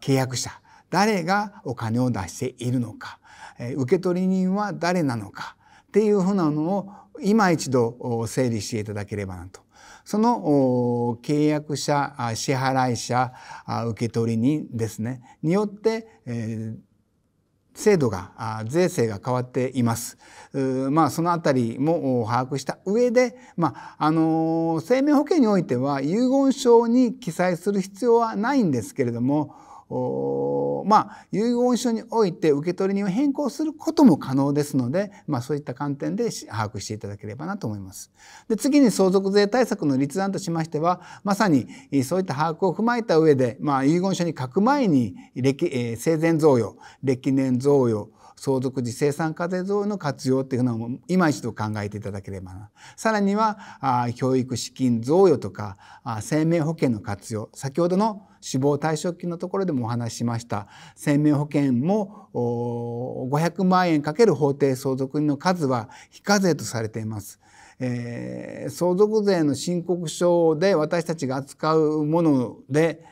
[SPEAKER 1] 契約者誰がお金を出しているのか、えー、受取人は誰なのかっていうふうなのを今一度整理していただければなとその契約者支払い者受取人ですねによって、え制度が税制が変わっています。まあそのあたりも把握した上で、まああの生命保険においては遺言書に記載する必要はないんですけれども、まあ、遺言書において受取人を変更することも可能ですので、まあ、そういった観点で把握していただければなと思います。で次に相続税対策の立案としましてはまさにそういった把握を踏まえた上で、まあ、遺言書に書く前に歴、えー、生前贈与歴年贈与相続時生産課税贈与の活用っていうのも今一度考えていただければなさらには教育資金贈与とか生命保険の活用先ほどの死亡退職金のところでもお話ししました生命保険も500万円かける法定相続人の数は非課税とされています。えー、相続税の申告書で私たちが扱うもので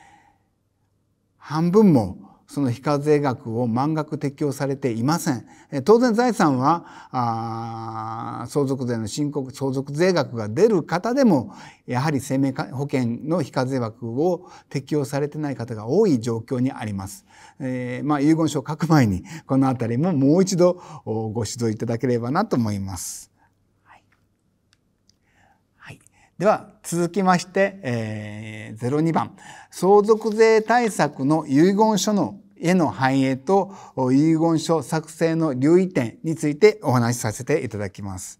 [SPEAKER 1] 半分もその非課税額を満額適用されていません。当然財産はあ相続税の申告相続税額が出る方でもやはり生命保険の非課税枠を適用されてない方が多い状況にあります。えー、まあ遺言書を書く前にこのあたりももう一度ご指導いただければなと思います。では続きまして、えー、02番相続税対策の遺言書のへの繁栄と遺言書作成の留意点についてお話しさせていただきます。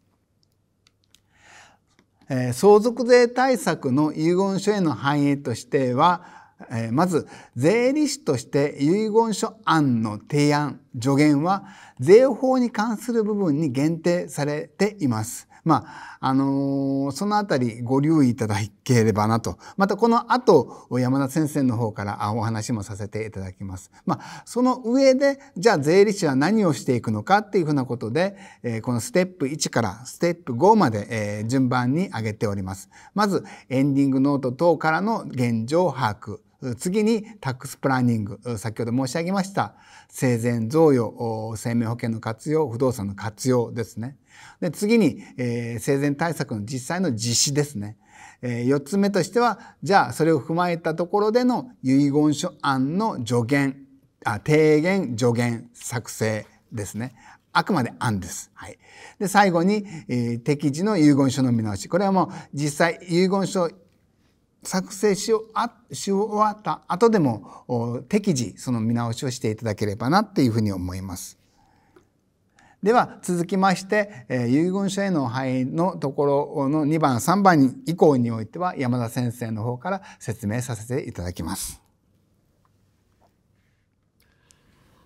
[SPEAKER 1] え相続税対策の遺言書への反映としては、えまず税理士として遺言書案の提案助言は税法に関する部分に限定されています。まあ、あのー、そのあたりご留意いただければなと。またこの後、山田先生の方からお話もさせていただきます。まあ、その上で、じゃあ税理士は何をしていくのかっていうふうなことで、えー、このステップ1からステップ5まで、えー、順番に上げております。まず、エンディングノート等からの現状把握。次にタックスプランニング先ほど申し上げました生前贈与生命保険の活用不動産の活用ですねで次に、えー、生前対策の実際の実施ですね、えー、4つ目としてはじゃあそれを踏まえたところでの遺言書案の助言あ提言助言作成ですねあくまで案です。はい。で、最後に、えー、適時の遺言書の見直し。これはもう実際遺言書作成し終わった後でも適時その見直しをしていただければなっていうふうに思います。では続きまして、え遺言書への範囲のところの2番3番以降においては山田先生の方から説明させていただきます。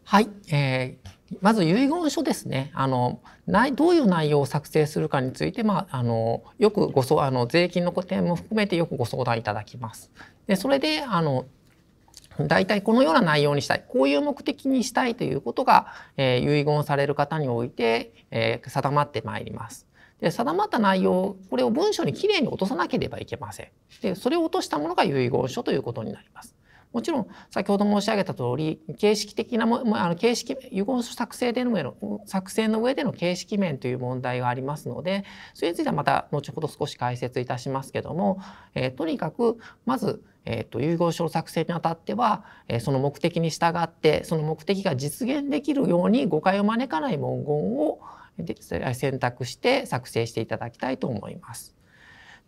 [SPEAKER 2] はい、えーまず遺言書ですねあのないどういう内容を作成するかについて、まあ、あのよくごそあの税金の固定も含めてよくご相談いただきます。でそれであのだいたいこのような内容にしたいこういう目的にしたいということが、えー、遺言される方において、えー、定まってまいります。で定まった内容これを文書にきれいに落とさなければいけません。でそれを落としたものが遺言書ということになります。もちろん先ほど申し上げた通り形式的なもあの形式遺言書作成での作成の上での形式面という問題がありますのでそれについてはまた後ほど少し解説いたしますけども、えー、とにかくまずえーと、遺言書の作成にあたっては、えー、その目的に従ってその目的が実現できるように誤解を招かない文言を選択して作成していただきたいと思います。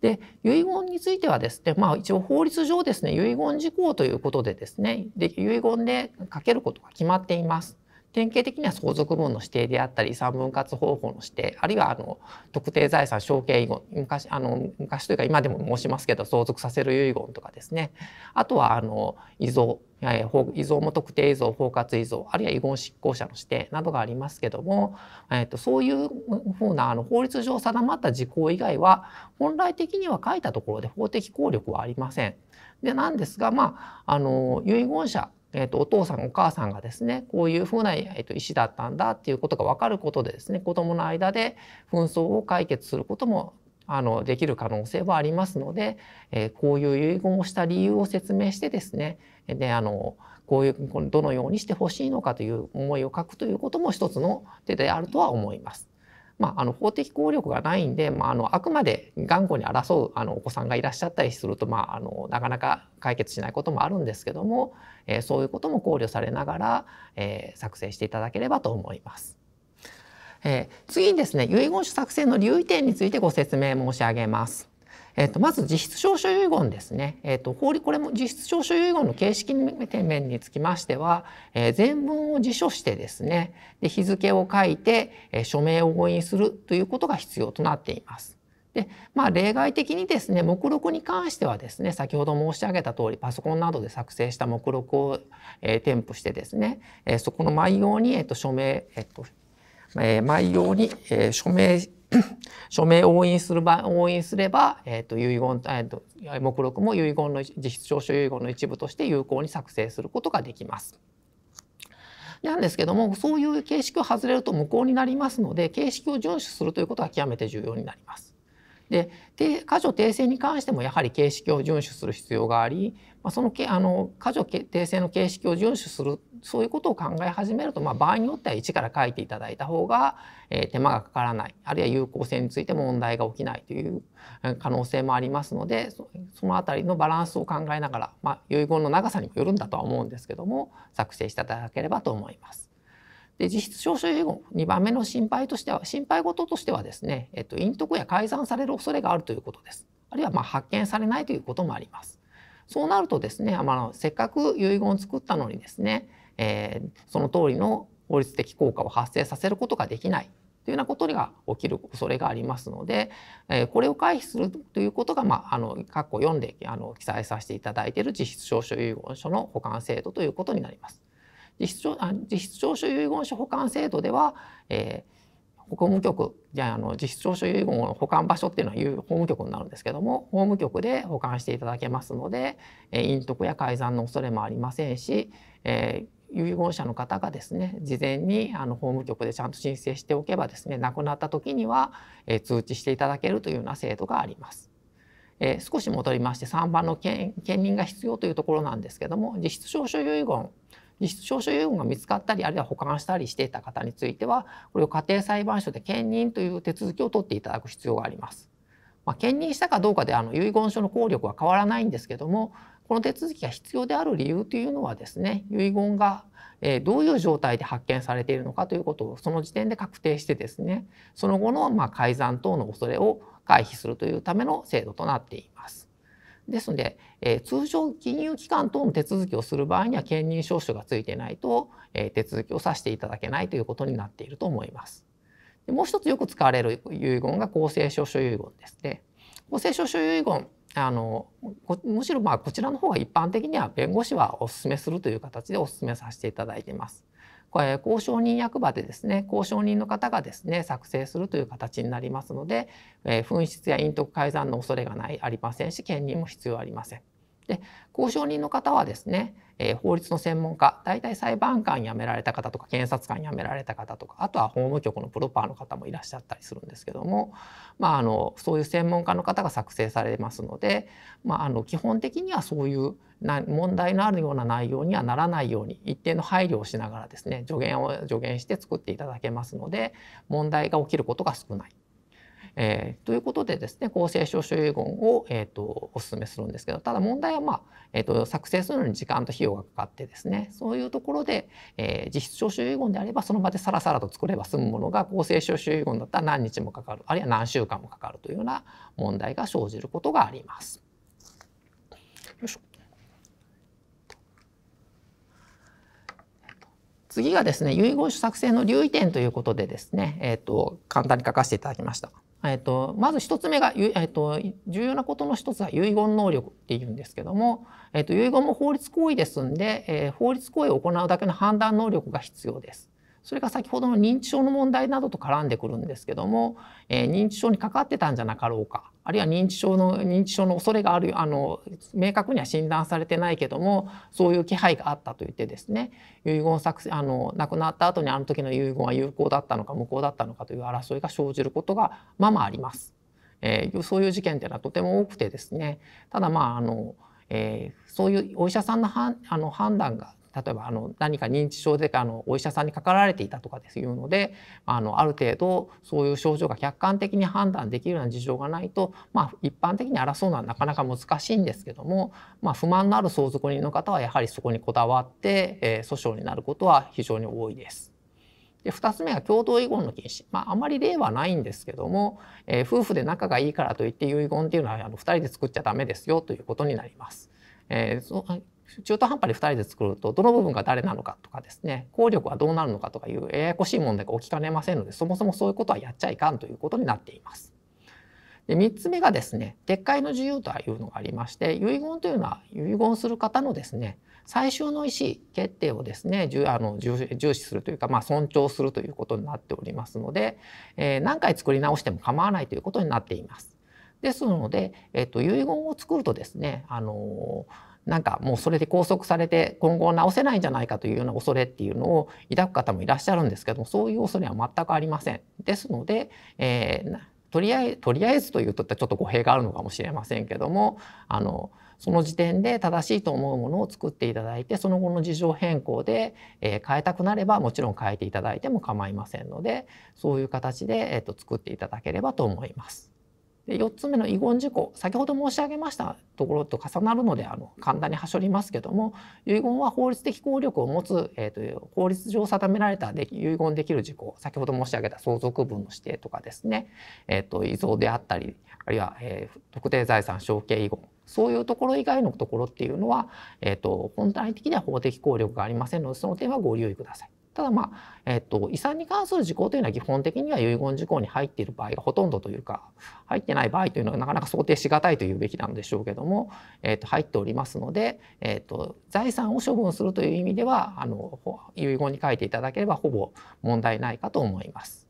[SPEAKER 2] で遺言についてはですね、まあ、一応法律上ですね遺言事項ということでですねで遺言で書けることが決まっています。典型的には相続分の指定であったり遺産分割方法の指定あるいはあの特定財産承継遺言昔あの昔というか今でも申しますけど相続させる遺言とかですねあとはあの遺贈依存も特定依存包括依存あるいは遺言執行者の指定などがありますけども、えー、とそういうふうなあの法律上定まった事項以外は本来的には書いたところで法的効力はありません。でなんですが、まあ、あの遺言者えーと、お父さんお母さんがですねこういうふうな、えーと、と意思だったんだっていうことが分かることでですね子どもの間で紛争を解決することもあのできる可能性はありますので、えこういう遺言をした理由を説明してですねであのこういうどのようにしてほしいのかという思いを書くということも一つの手であるとは思います。まあ、あの法的効力がないんで、まあ、あのあくまで頑固に争うあのお子さんがいらっしゃったりすると、まあ、あのなかなか解決しないこともあるんですけども、えー、そういうことも考慮されながら、えー、作成していただければと思います。えー、次にですね遺言書作成の留意点についてご説明申し上げます。えー、とまず実質証書遺言ですね、えー、と法律これも実質証書遺言の形式面につきましては、えー、全文を辞書してですねで日付を書いて、えー、署名を誤印するということが必要となっています。でまあ、例外的にですね目録に関してはですね先ほど申し上げた通りパソコンなどで作成した目録を、えー、添付してですね、えー、そこの内容に、えー、と署名、えーとえー、毎用に、えー、署名 署名を押印する場応印すれば、えーと、遺言、えーと、目録も遺言の実質証書遺言の一部として有効に作成することができます。なんですけどもそういう形式を外れると無効になりますので形式を遵守するということは極めて重要になります。でで過剰訂正に関してもやはり形式を遵守する必要があり、まあ、そのあの過剰訂正の形式を遵守するそういうことを考え始めると、まあ、場合によっては一から書いていただいた方が、えー、手間がかからないあるいは有効性について問題が起きないという可能性もありますのでその辺りのバランスを考えながら、まあ、遺言の長さにもよるんだとは思うんですけども作成していただければと思います。で実質召集事項2番目の心配としては心配事としてはですね、えっと、陰徳や改ざんされる恐れがあるということですあるいはま発見されないということもありますそうなるとですね、まあ、せっかく遺言を作ったのにですね、えー、その通りの法律的効果を発生させることができないというようなことが起きる恐れがありますので、えー、これを回避するということが、まあ、あの括弧4であの記載させていただいている実質証書遺言書の保管制度ということになります。実質徴あ実質徴収遺言書保管制度では、えー、法務局じゃあの実質徴収遺言の保管場所っていうのは法務局になるんですけども法務局で保管していただけますので、えー、隠匿や改ざんの恐れもありませんし、えー、遺言者の方がですね事前にあの法務局でちゃんと申請しておけばですね亡くなった時には、え通知していただけるというような制度があります。え少し戻りまして3番の兼任が必要というところなんですけども実質証書遺言証書遺言が見つかったりあるいは保管したりしていた方についてはこれを家庭裁判所で兼任という手続きを取っていただく必要があります。まあ、兼任したかどうかであの遺言書の効力は変わらないんですけどもこの手続きが必要である理由というのはですね遺言がどういう状態で発見されているのかということをその時点で確定してですねその後のま改ざん等の恐れを回避するというための制度となっています。ですので、えー、通常金融機関等の手続きをする場合には兼任証書がついてないと、えー、手続きをさせていただけないということになっていると思います。でもう一つよく使われる遺言が公正証書遺言ですね。公正証書遺言あのむしろまあこちらの方が一般的には弁護士はお勧めするという形でお勧めさせていただいています。これ交渉人役場でですね交渉人の方がですね作成するという形になりますので、え紛失や隠匿改ざんの恐れがないありませんし兼任も必要ありません。で交渉人の方はですね、えー、法律の専門家大体裁判官辞められた方とか検察官辞められた方とかあとは法務局のプロパーの方もいらっしゃったりするんですけども、まあ、あのそういう専門家の方が作成されますので、まあ、あの基本的にはそういうな問題のあるような内容にはならないように一定の配慮をしながらですね助言を助言して作っていただけますので問題が起きることが少ないえー、ということでですね公正証書遺言を、えーと、お勧めするんですけどただ問題は、まあえーと、作成するのに時間と費用がかかってですねそういうところで、えー、実質証書遺言であればその場でさらさらと作れば済むものが公正証書遺言だったら何日もかかるあるいは何週間もかかるというような問題が生じることがあります。よいしょ次がですね遺言書作成の留意点ということでですね、えーと簡単に書かせていただきました。えっと、まず1つ目が、えっと、重要なことの1つは遺言能力っていうんですけども、えっと、遺言も法律行為ですんで、えー、法律行為を行うだけの判断能力が必要です。それが先ほどの認知症の問題などと絡んでくるんですけども、えー、認知症にかかってたんじゃなかろうかあるいは認知症の認知症の恐れがあるあの明確には診断されてないけどもそういう気配があったと言ってですね遺言作あの亡くなった後にあの時の遺言は有効だったのか無効だったのかという争いが生じることがまあまああります。えー、そういう事件というのはとても多くてですねただまああの、えー、そういうお医者さんのはんあの判断が例えばあの何か認知症であのお医者さんにかかられていたとかですいうのであのある程度そういう症状が客観的に判断できるような事情がないと、まあ、一般的に争うのはなかなか難しいんですけども、まあ、不満のある相続人の方はやはりそこにこだわって、えー、訴訟になることは非常に多いです。で2つ目は共同遺言の禁止、まあ、あまり例はないんですけども、えー、夫婦で仲がいいからといって遺言っていうのはあの2人で作っちゃダメですよということになります。えー、中途半端に2人で作るとどの部分が誰なのかとかですね効力はどうなるのかとかいうややこしい問題が起きかねませんのでそもそもそういうことはやっちゃいかんということになっています。で3つ目がですね撤回の自由というのがありまして遺言というのは遺言する方のですね最終の意思決定をですね重あの重視するというか、まあ、尊重するということになっておりますので、えー、何回作り直しても構わないということになっています。ですので、えっと、遺言を作るとですねあのーなんかもうそれで拘束されて今後直せないんじゃないかというような恐れっていうのを抱く方もいらっしゃるんですけどもそういう恐れは全くありません。ですので、えー、とりあえとりあえずというとちょっと語弊があるのかもしれませんけどもあのその時点で正しいと思うものを作っていただいてその後の事情変更で、えー、変えたくなればもちろん変えていただいても構いませんのでそういう形で、えーと作っていただければと思います。で4つ目の遺言事項先ほど申し上げましたところと重なるのであの簡単に端折りますけども遺言は法律的効力を持つ、えーと、う法律上定められたで遺言できる事項先ほど申し上げた相続分の指定とかですね、えーと、遺贈であったりあるいは、えー、特定財産承継遺言そういうところ以外のところっていうのは、えーと本体的には法的効力がありませんのでその点はご留意ください。ただまあ、えっと、遺産に関する事項というのは基本的には遺言事項に入っている場合がほとんどというか入ってない場合というのはなかなか想定し難いというべきなんでしょうけども、えっと、入っておりますので、えっと、財産を処分するという意味ではあの遺言に書いていただければほぼ問題ないかと思います。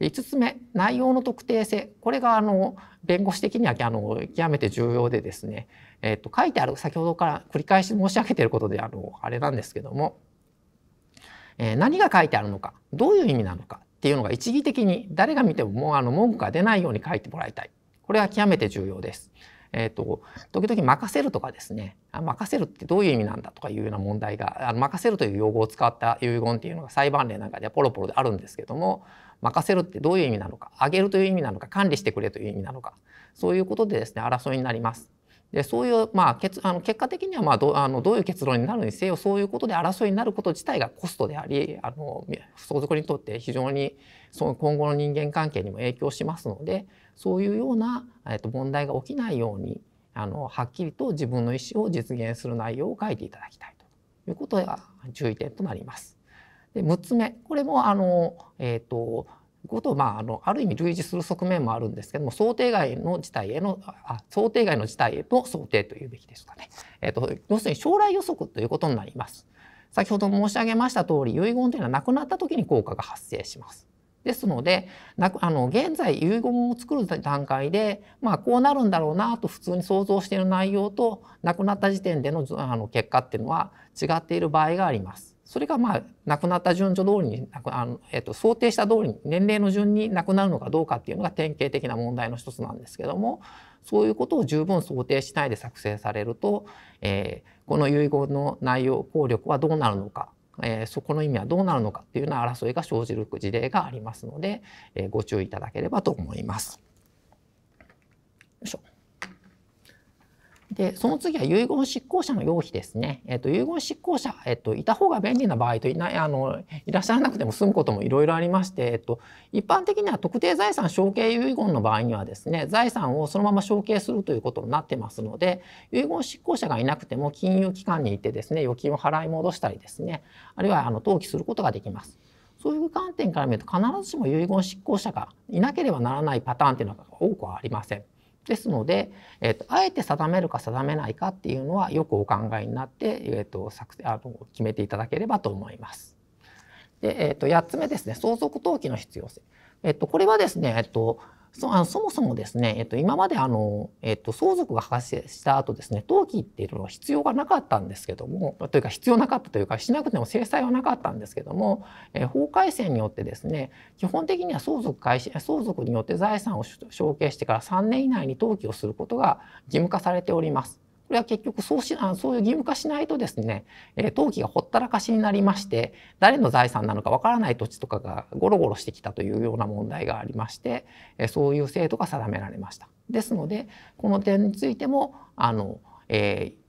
[SPEAKER 2] で5つ目内容の特定性これがあの弁護士的にはあの極めて重要でですね、えっと、書いてある先ほどから繰り返し申し上げていることであのあれなんですけどもえー、何が書いてあるのかどういう意味なのかっていうのが一義的に誰が見てももうあの文句が出ないように書いてもらいたいこれは極めて重要です。えーと、時々任せるとかですね任せるってどういう意味なんだとかいうような問題があの任せるという用語を使った遺言っていうのが裁判例なんかではポロポロであるんですけども任せるってどういう意味なのかあげるという意味なのか管理してくれという意味なのかそういうことでですね争いになります。でそういう、まあ、結あの結果的には、まあ、どあのどういう結論になるにせよそういうことで争いになること自体がコストでありあの相続にとって非常にその今後の人間関係にも影響しますのでそういうような、えっと、問題が起きないようにあのはっきりと自分の意思を実現する内容を書いていただきたいということが注意点となります。で6つ目これもあの、えっとことを、まあ、あのある意味類似する側面もあるんですけども想定外の事態へのあ想定外の事態への想定というべきですかね、えーと、要するに将来予測ということになります。先ほど申し上げました通り遺言というのは亡くなった時に効果が発生します。ですのでなあの現在遺言を作る段階で、まあ、こうなるんだろうなと普通に想像している内容と亡くなった時点でのあの結果っていうのは違っている場合があります。それがまあ亡くなった順序通りにあの、えっと想定した通りに年齢の順に亡くなるのかどうかっていうのが典型的な問題の一つなんですけどもそういうことを十分想定しないで作成されると、えー、この遺言の内容効力はどうなるのか、えー、そこの意味はどうなるのかっていうような争いが生じる事例がありますので、えー、ご注意いただければと思います。よいしょで、その次は遺言執行者の要否ですね。えっ、ー、と、遺言執行者、えっ、ー、と、いた方が便利な場合といない、あの、いらっしゃらなくても済むこともいろいろありまして、えっと、一般的には特定財産承継遺言の場合にはですね、財産をそのまま承継するということになってますので、遺言執行者がいなくても金融機関に行ってですね、預金を払い戻したりですね、あるいはあの登記することができます。そういう観点から見ると必ずしも遺言執行者がいなければならないパターンというのが多くはありません。ですので、えーと、あえて定めるか定めないかっていうのはよくお考えになって、えーと、作あの決めていただければと思います。でえーと、と8つ目ですね相続登記の必要性。えっと、これはですね、えっと、そあのそもそもですね、えっと、今まであの、えっと、相続が発生した後ですね登記っていうのは必要がなかったんですけどもというか必要なかったというかしなくても制裁はなかったんですけども、えー、法改正によってですね基本的には相続開始相続によって財産を承継してから3年以内に登記をすることが義務化されております。これは結局そうしあそういう義務化しないとですね、えー、登記がほったらかしになりまして誰の財産なのかわからない土地とかがゴロゴロしてきたというような問題がありまして、えー、そういう制度が定められました。ですのでこの点についてもあの、えー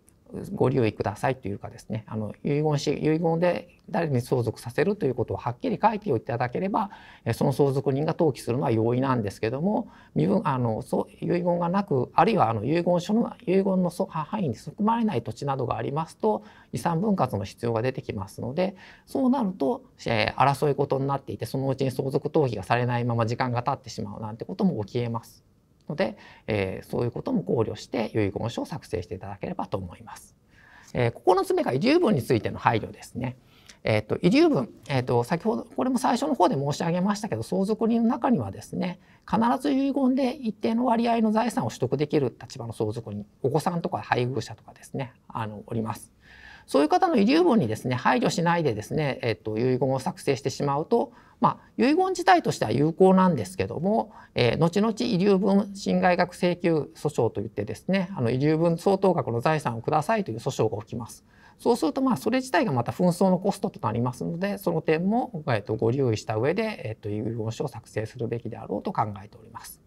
[SPEAKER 2] ご留意くださいというかですねあの遺言し遺言で誰に相続させるということをはっきり書いておいただければその相続人が登記するのは容易なんですけども身分あのそう遺言がなくあるいはあの遺言書の遺言の範囲に含まれない土地などがありますと遺産分割の必要が出てきますのでそうなると、えー、争い事になっていてそのうちに相続登記がされないまま時間が経ってしまうなんてことも起きえます。ので、えー、そういうことも考慮して遺言書を作成していただければと思います。えー、9つ目が遺留分についての配慮ですね。えーと、遺留分、えーと先ほどこれも最初の方で申し上げましたけど相続人の中にはですね必ず遺言で一定の割合の財産を取得できる立場の相続人お子さんとか配偶者とかですねあのおります。そういう方の遺留分にですね配慮しないでですね、えっと、遺言を作成してしまうと、まあ、遺言自体としては有効なんですけども、えー、後々遺留分侵害額請求訴訟といってですねあの遺留分相当額の財産をくださいという訴訟が起きます。そうするとまあそれ自体がまた紛争のコストとなりますのでその点も、えとご留意した上で、えと遺言書を作成するべきであろうと考えております。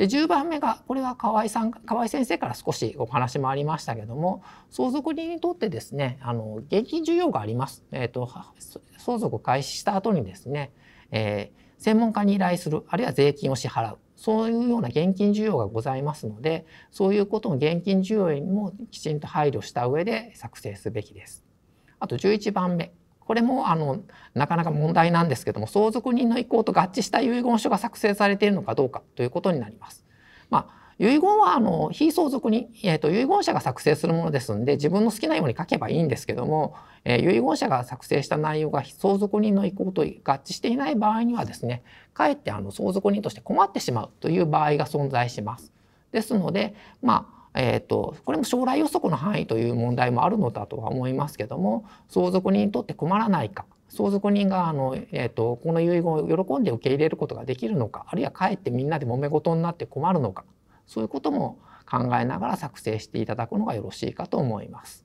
[SPEAKER 2] で10番目がこれは河合さん河合先生から少しお話もありましたけども相続人にとってですねあの現金需要があります、えーと、相続を開始した後にですね、えー、専門家に依頼するあるいは税金を支払うそういうような現金需要がございますのでそういうことの現金需要にもきちんと配慮した上で作成すべきです。あと11番目これもあのなかなか問題なんですけども相続人の意向と合致した遺言書が作成されているのかどうかということになります。まあ遺言はあの非相続人、えーと、遺言者が作成するものですんで自分の好きなように書けばいいんですけども、えー、遺言者が作成した内容が相続人の意向と合致していない場合にはですねかえってあの相続人として困ってしまうという場合が存在します。ですので、まあえーと、これも将来予測の範囲という問題もあるのだとは思いますけども相続人にとって困らないか相続人があの、えーとこの遺言を喜んで受け入れることができるのかあるいはかえってみんなで揉め事になって困るのかそういうことも考えながら作成していただくのがよろしいかと思います。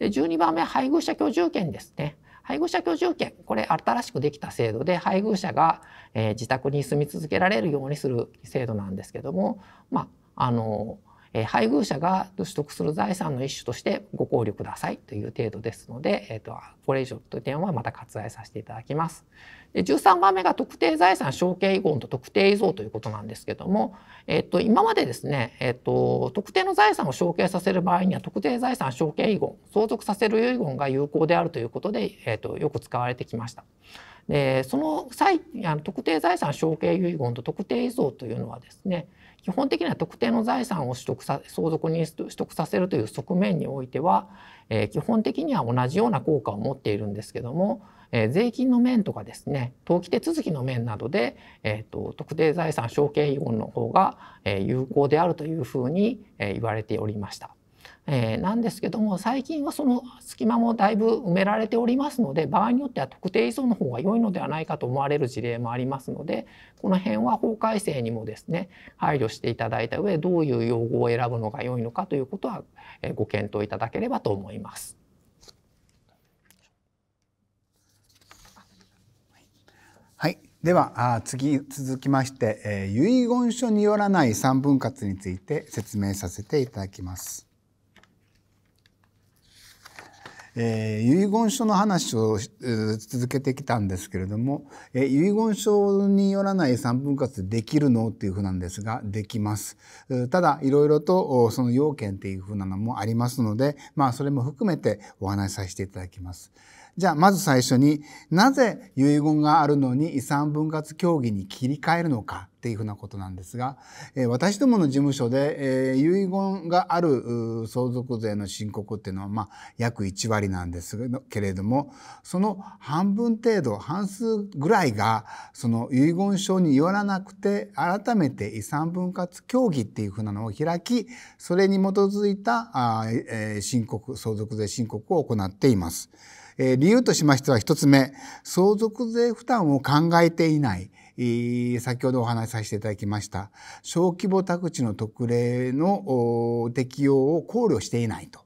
[SPEAKER 2] で12番目配偶者居住権ですね。配偶者居住権これ新しくできた制度で配偶者が、えー、自宅に住み続けられるようにする制度なんですけどもまああのえー、配偶者が取得する財産の一種としてご考慮くださいという程度ですので、えーと、これ以上という点はまた割愛させていただきます。で13番目が特定財産承継遺言と特定遺贈ということなんですけども、えーと、今までですね、えーと特定の財産を承継させる場合には特定財産承継遺言相続させる遺言が有効であるということで、えー、とよく使われてきました。でその際あの特定財産承継遺言と特定遺贈というのはですね基本的には特定の財産を取得さ相続に取得させるという側面においては、えー、基本的には同じような効果を持っているんですけども、えー、税金の面とかですね登記手続きの面などで、えーと、特定財産承継遺言の方が、え有効であるというふうに、え言われておりました。えー、なんですけども最近はその隙間もだいぶ埋められておりますので場合によっては特定依存の方が良いのではないかと思われる事例もありますのでこの辺は法改正にもですね配慮していただいた上どういう用語を選ぶのが良いのかということはご検討いただければと思います。はい、では次
[SPEAKER 1] 続きまして、え遺言書によらない3分割について説明させていただきます。えー、遺言書の話を、続けてきたんですけれども、えー、遺言書によらない遺産分割できるのっていうふうなんですができます。ただいろいろとその要件っていうふうなのもありますので、まあ、それも含めてお話しさせていただきます。じゃあまず最初になぜ遺言があるのに遺産分割協議に切り替えるのかっていうふうなことなんですが、え私どもの事務所で、え遺言がある相続税の申告っていうのは、まあ、約1割なんですけれども、その半分程度、半数ぐらいが、その遺言書によらなくて、改めて遺産分割協議っていうふうなのを開き、それに基づいたあ、え申告、相続税申告を行っています。え理由としましては1つ目、相続税負担を考えていない。先ほどお話しさせていただきました小規模宅地の特例の適用を考慮していないと。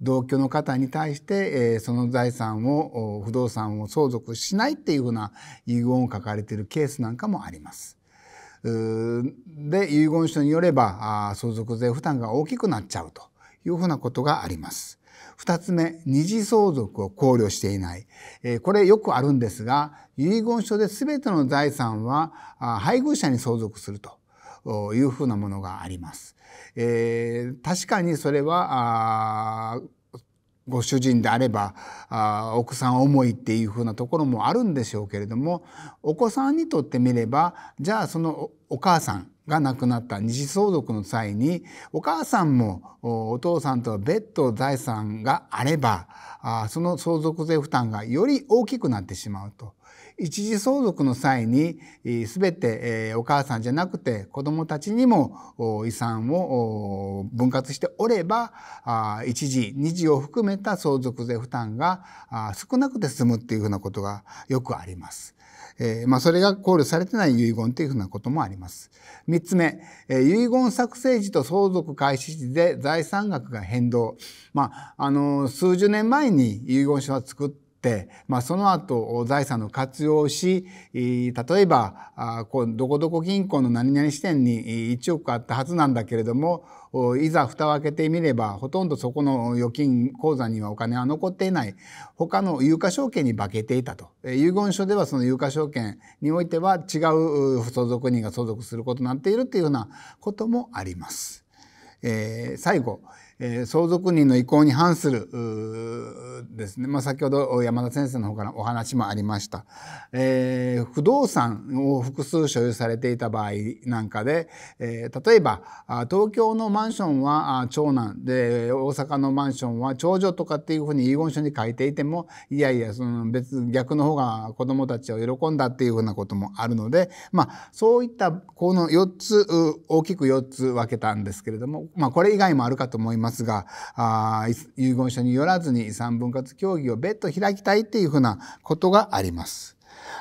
[SPEAKER 1] 同居の方に対して、えその財産を不動産を相続しないっていうふうな遺言を書かれているケースなんかもあります。で遺言書によれば相続税負担が大きくなっちゃうというふうなことがあります。二つ目、二次相続を考慮していない。これよくあるんですが、遺言書で全ての財産は配偶者に相続するというふうなものがあります。えー、確かにそれは、あご主人であればあ奥さん思いっていうふうなところもあるんでしょうけれどもお子さんにとってみればじゃあそのお母さんが亡くなった二次相続の際にお母さんもお父さんと別途財産があればその相続税負担がより大きくなってしまうと。一次相続の際に全てお母さんじゃなくて子どもたちにも遺産を分割しておれば一時二次を含めた相続税負担が少なくて済むっていうふうなことがよくあります。えー、まあ、それが考慮されてない遺言というふうなこともあります。三つ目、えー、遺言作成時と相続開始時で財産額が変動。まあ、あのー、数十年前に遺言書は作って、まあ、その後財産の活用をし例えばどこどこ銀行の何々支店に1億あったはずなんだけれどもいざ蓋を開けてみればほとんどそこの預金口座にはお金は残っていない他の有価証券に化けていたと遺言書ではその有価証券においては違う相続人が相続することになっているというようなこともあります。えー、最後えー、相続人の意向に反するですね、まあ、先ほど山田先生の方からお話もありました、えー、不動産を複数所有されていた場合なんかで、えー、例えば東京のマンションは長男で大阪のマンションは長女とかっていうふうに遺言書に書いていてもいやいやその別逆の方が子どもたちを喜んだっていうふうなこともあるので、まあ、そういったこの4つ大きく4つ分けたんですけれども、まあ、これ以外もあるかと思いますますがああ、遺言書によらずに遺産分割協議を別途開きたいっていうふうなことがあります。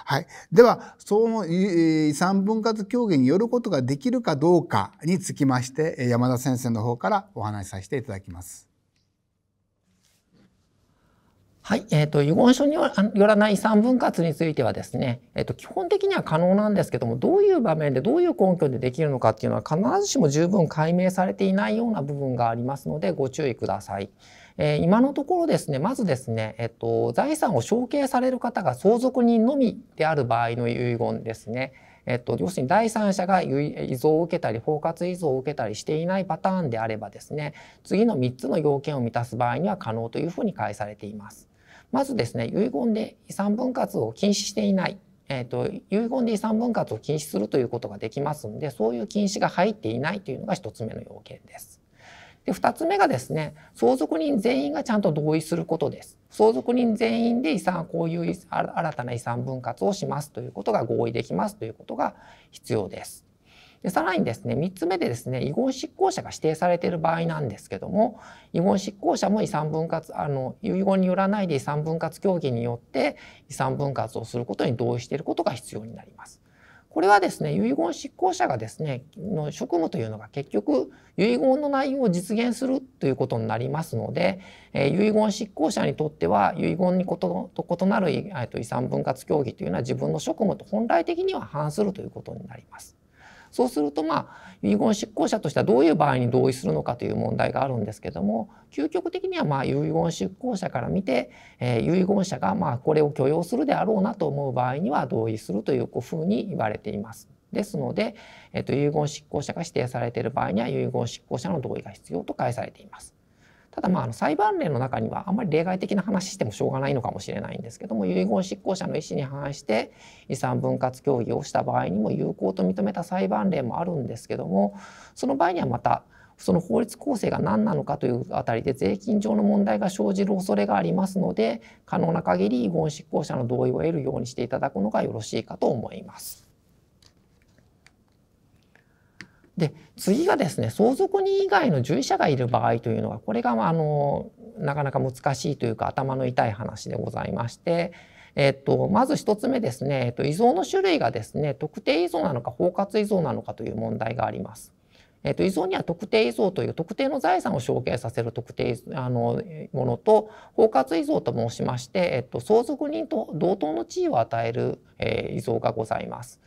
[SPEAKER 1] はい、ではその遺産分割協議によることができるかどうかにつきまして山田先生の方から
[SPEAKER 2] お話しさせていただきます。はい、えー、と、遺言書によらない遺産分割についてはですね、えっ、ー、と、基本的には可能なんですけども、どういう場面でどういう根拠でできるのかっていうのは必ずしも十分解明されていないような部分がありますので、ご注意ください。えー、今のところですね、まずですね、えっと、財産を承継される方が相続人のみである場合の遺言ですね。えっと、要するに第三者が遺贈を受けたり包括遺贈を受けたりしていないパターンであればですね次の3つの要件を満たす場合には可能というふうに解されています。まずですね遺言で遺産分割を禁止していない、えーと、遺言で遺産分割を禁止するということができますのでそういう禁止が入っていないというのが1つ目の要件です。で2つ目がですね相続人全員がちゃんと同意することです相続人全員で遺産こういう新たな遺産分割をしますということが合意できますということが必要ですでさらにですね3つ目でですね遺言執行者が指定されている場合なんですけども遺言執行者も遺産分割あの遺言によらないで遺産分割協議によって遺産分割をすることに同意していることが必要になります。これはですね遺言執行者がですねの職務というのが結局遺言の内容を実現するということになりますので、えー、遺言執行者にとっては遺言にことと異なる遺産分割協議というのは自分の職務と本来的には反するということになります。そうするとまあ遺言執行者としてはどういう場合に同意するのかという問題があるんですけども究極的にはまあ遺言執行者から見て、えー、遺言者がまあこれを許容するであろうなと思う場合には同意するというふうに言われています。ですので、えー、と遺言執行者が指定されている場合には遺言執行者の同意が必要と返されています。ただまああの裁判例の中にはあんまり例外的な話してもしょうがないのかもしれないんですけども遺言執行者の意思に反して遺産分割協議をした場合にも有効と認めた裁判例もあるんですけどもその場合にはまたその法律構成が何なのかというあたりで税金上の問題が生じる恐れがありますので可能な限り遺言執行者の同意を得るようにしていただくのがよろしいかと思います。で次がですね相続人以外の従者がいる場合というのはこれがあのなかなか難しいというか頭の痛い話でございまして。えっと、まず1つ目ですね、えっと、依存の種類がですね特定依存なのか包括依存なのかという問題があります。えっと、依存には特定依存という特定の財産を承継させる特定あのものと包括依存と申しまして、えっと、相続人と同等の地位を与える、えー、依存がございます。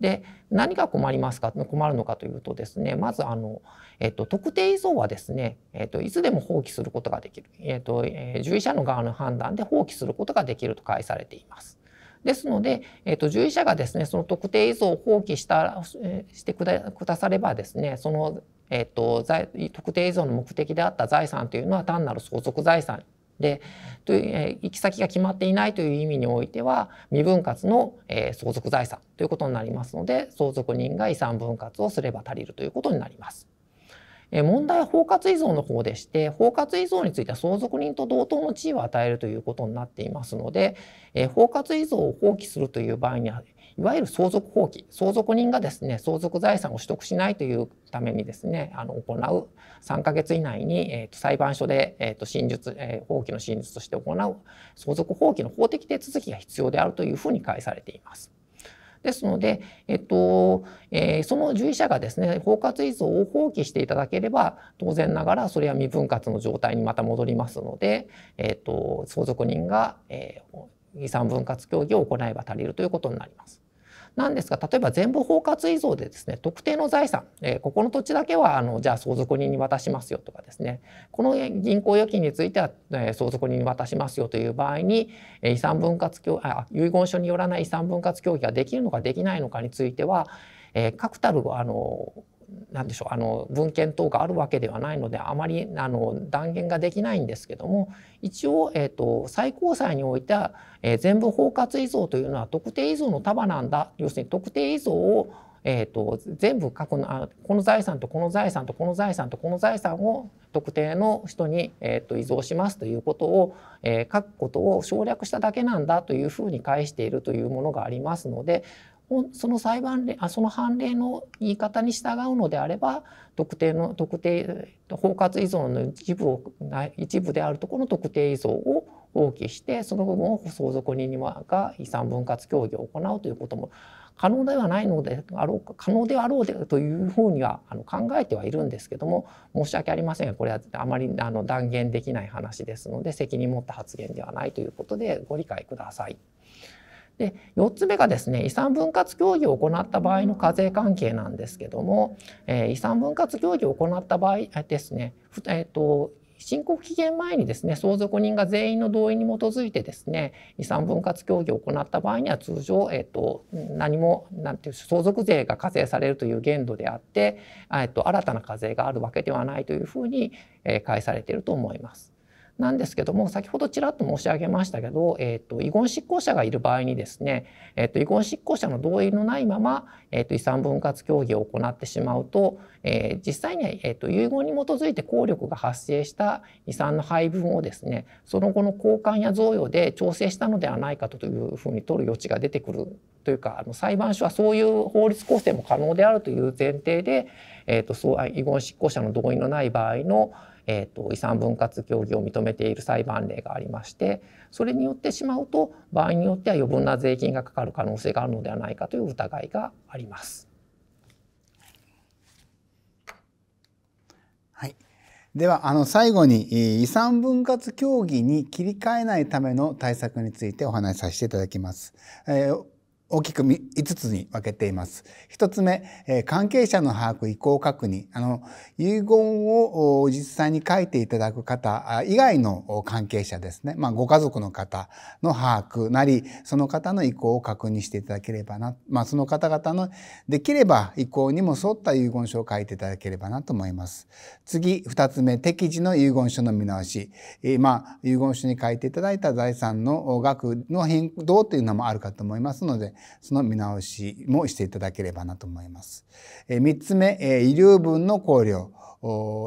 [SPEAKER 2] で何が困りますか困るのかというとですねまずあの、えっと、特定依存はですね、えっと、いつでも放棄することができる、えっとえ従医者の側の判断で放棄することができると解されています。ですので、えっと獣医者がですねその特定依存を放棄した、えしてくだくださればですねその、えっと、と特定依存の目的であった財産というのは単なる相続財産でという、えー、行き先が決まっていないという意味においては未分割の、えー、相続財産ということになりますので相続人が遺産分割をすれば足りるということになります。え問題は包括依存の方でして包括依存については相続人と同等の地位を与えるということになっていますので、え包括依存を放棄するという場合にはいわゆる相続放棄相続人がですね相続財産を取得しないというためにですねあの行う3か月以内に、えーと、裁判所で、えーと真実えー、放棄の真実として行う相続放棄の法的手続きが必要であるというふうに解されています。ですので、えっとえー、その受益者がですね包括遺贈を放棄していただければ当然ながらそれは未分割の状態にまた戻りますので、えっと、相続人が、えー、遺産分割協議を行えば足りるということになります。なんですが例えば全部包括遺贈でですね特定の財産、えー、ここの土地だけはあのじゃあ相続人に渡しますよとかですねこの銀行預金については、えー、相続人に渡しますよという場合に遺産分割協あ遺言書によらない遺産分割協議ができるのかできないのかについては、えー、確たるあのなんでしょうあの文献等があるわけではないのであまりあの断言ができないんですけども一応、えーと、最高裁においては、えー、全部包括遺贈というのは特定遺贈の束なんだ要するに特定遺贈をえーと、全部過去この財産とこの財産とこの財産とこの財産を特定の人に、えーと、依存しますということを、えー、書くことを省略しただけなんだというふうに返しているというものがありますのでその裁判例あその判例の言い方に従うのであれば特定の特定包括依存の一部を一部であるところの特定依存を放棄してその部分を相続人が遺産分割協議を行うということも可能ではないのであろう可能であろうでというふうにはあの考えてはいるんですけども申し訳ありませんがこれはあまりあの断言できない話ですので責任持った発言ではないということでご理解ください。で4つ目がですね遺産分割協議を行った場合の課税関係なんですけども、えー、遺産分割協議を行った場合ですね、えーと、申告期限前にですね相続人が全員の同意に基づいてですね遺産分割協議を行った場合には通常、えーと、何もなんていう相続税が課税されるという限度であって、えーと新たな課税があるわけではないというふうに、えー、返されていると思います。なんですけども先ほどちらっと申し上げましたけど、えーと、遺言執行者がいる場合にですね、えーと、遺言執行者の同意のないまま、えーと、遺産分割協議を行ってしまうと、えー、実際には、えー、と遺言に基づいて効力が発生した遺産の配分をですねその後の交換や贈与で調整したのではないかというふうに取る余地が出てくるというかあの裁判所はそういう法律構成も可能であるという前提で、えー、とそう遺言執行者の同意のない場合の、えーと、遺産分割協議を認めている裁判例がありましてそれによってしまうと場合によっては余分な税金がかかる可能性があるのではないかという疑いがあります。
[SPEAKER 1] はい、ではあの最後に遺産分割協議に切り替えないための対策についてお話しさせていただきます。えー大きく5つに分けています。1つ目、関係者の把握、意向確認。あの、遺言を実際に書いていただく方以外の関係者ですね。まあ、ご家族の方の把握なり、その方の意向を確認していただければな。まあ、その方々のできれば意向にも沿った遺言書を書いていただければなと思います。次、2つ目、適時の遺言書の見直し。まあ、遺言書に書いていただいた財産の額の変動というのもあるかと思いますので、その見直しもしていただければなと思います。3つ目、遺留分の考慮。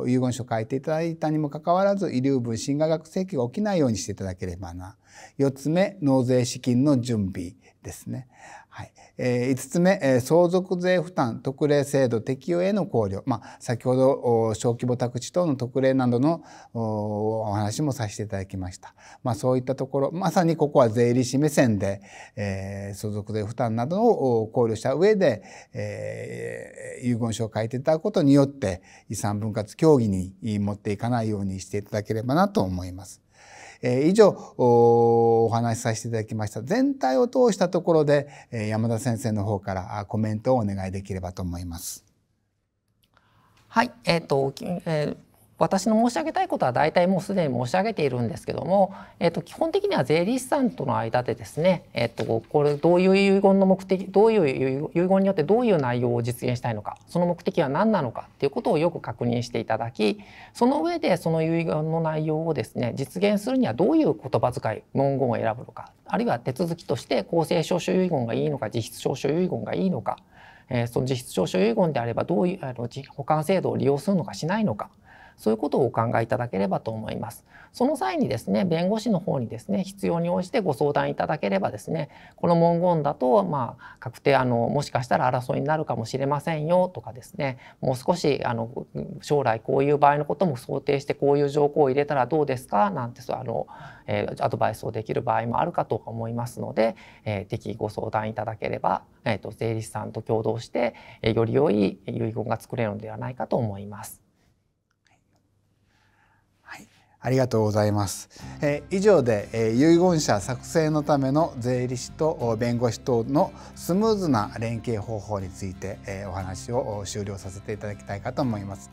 [SPEAKER 1] 遺言書を書いていただいたにもかかわらず遺留分侵害学請求が起きないようにしていただければな4つ目納税資金の準備ですね、はい5つ目、相続税負担、特例制度適用への考慮。まあ、先ほど小規模宅地等の特例などのお話もさせていただきました。まあ、そういったところ、まさにここは税理士目線で、え相続税負担などを考慮した上で、え遺言書を書いていただくことによって、遺産分割協議に持っていかないようにしていただければなと思います。えー、以上お話しさせていただきました。全体を通したところで、え山田先生の方からコメントをお願い
[SPEAKER 2] できればと思います。はい、えっ、ー、と、えー私の申し上げたいことは大体もうすでに申し上げているんですけども、えっと、基本的には税理士さんとの間でですね、えっと、これどういう遺言の目的どういう遺言によってどういう内容を実現したいのかその目的は何なのかっていうことをよく確認していただきその上でその遺言の内容をですね実現するにはどういう言葉遣い文言を選ぶのかあるいは手続きとして公正証書遺言がいいのか実質証書遺言がいいのか。えその実質証書遺言であればどういうあの保管制度を利用するのかしないのかそういうことをお考えいただければと思います。その際にですね弁護士の方にですね必要に応じてご相談いただければですねこの文言だとまあ確定あのもしかしたら争いになるかもしれませんよとかですねもう少しあの将来こういう場合のことも想定してこういう条項を入れたらどうですかなんてあの、えー、アドバイスをできる場合もあるかと思いますので、えー、ぜご相談いただければ、えーと、と税理士さんと共同して、えー、より良い遺言が作れるのではないかと思います。
[SPEAKER 1] ありがとうございます。え以上で、え遺言者作成のための税理士と弁護士等のスムーズな連携方法について、えお話を終了させていただきたいかと思います。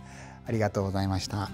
[SPEAKER 1] ありがとうございました。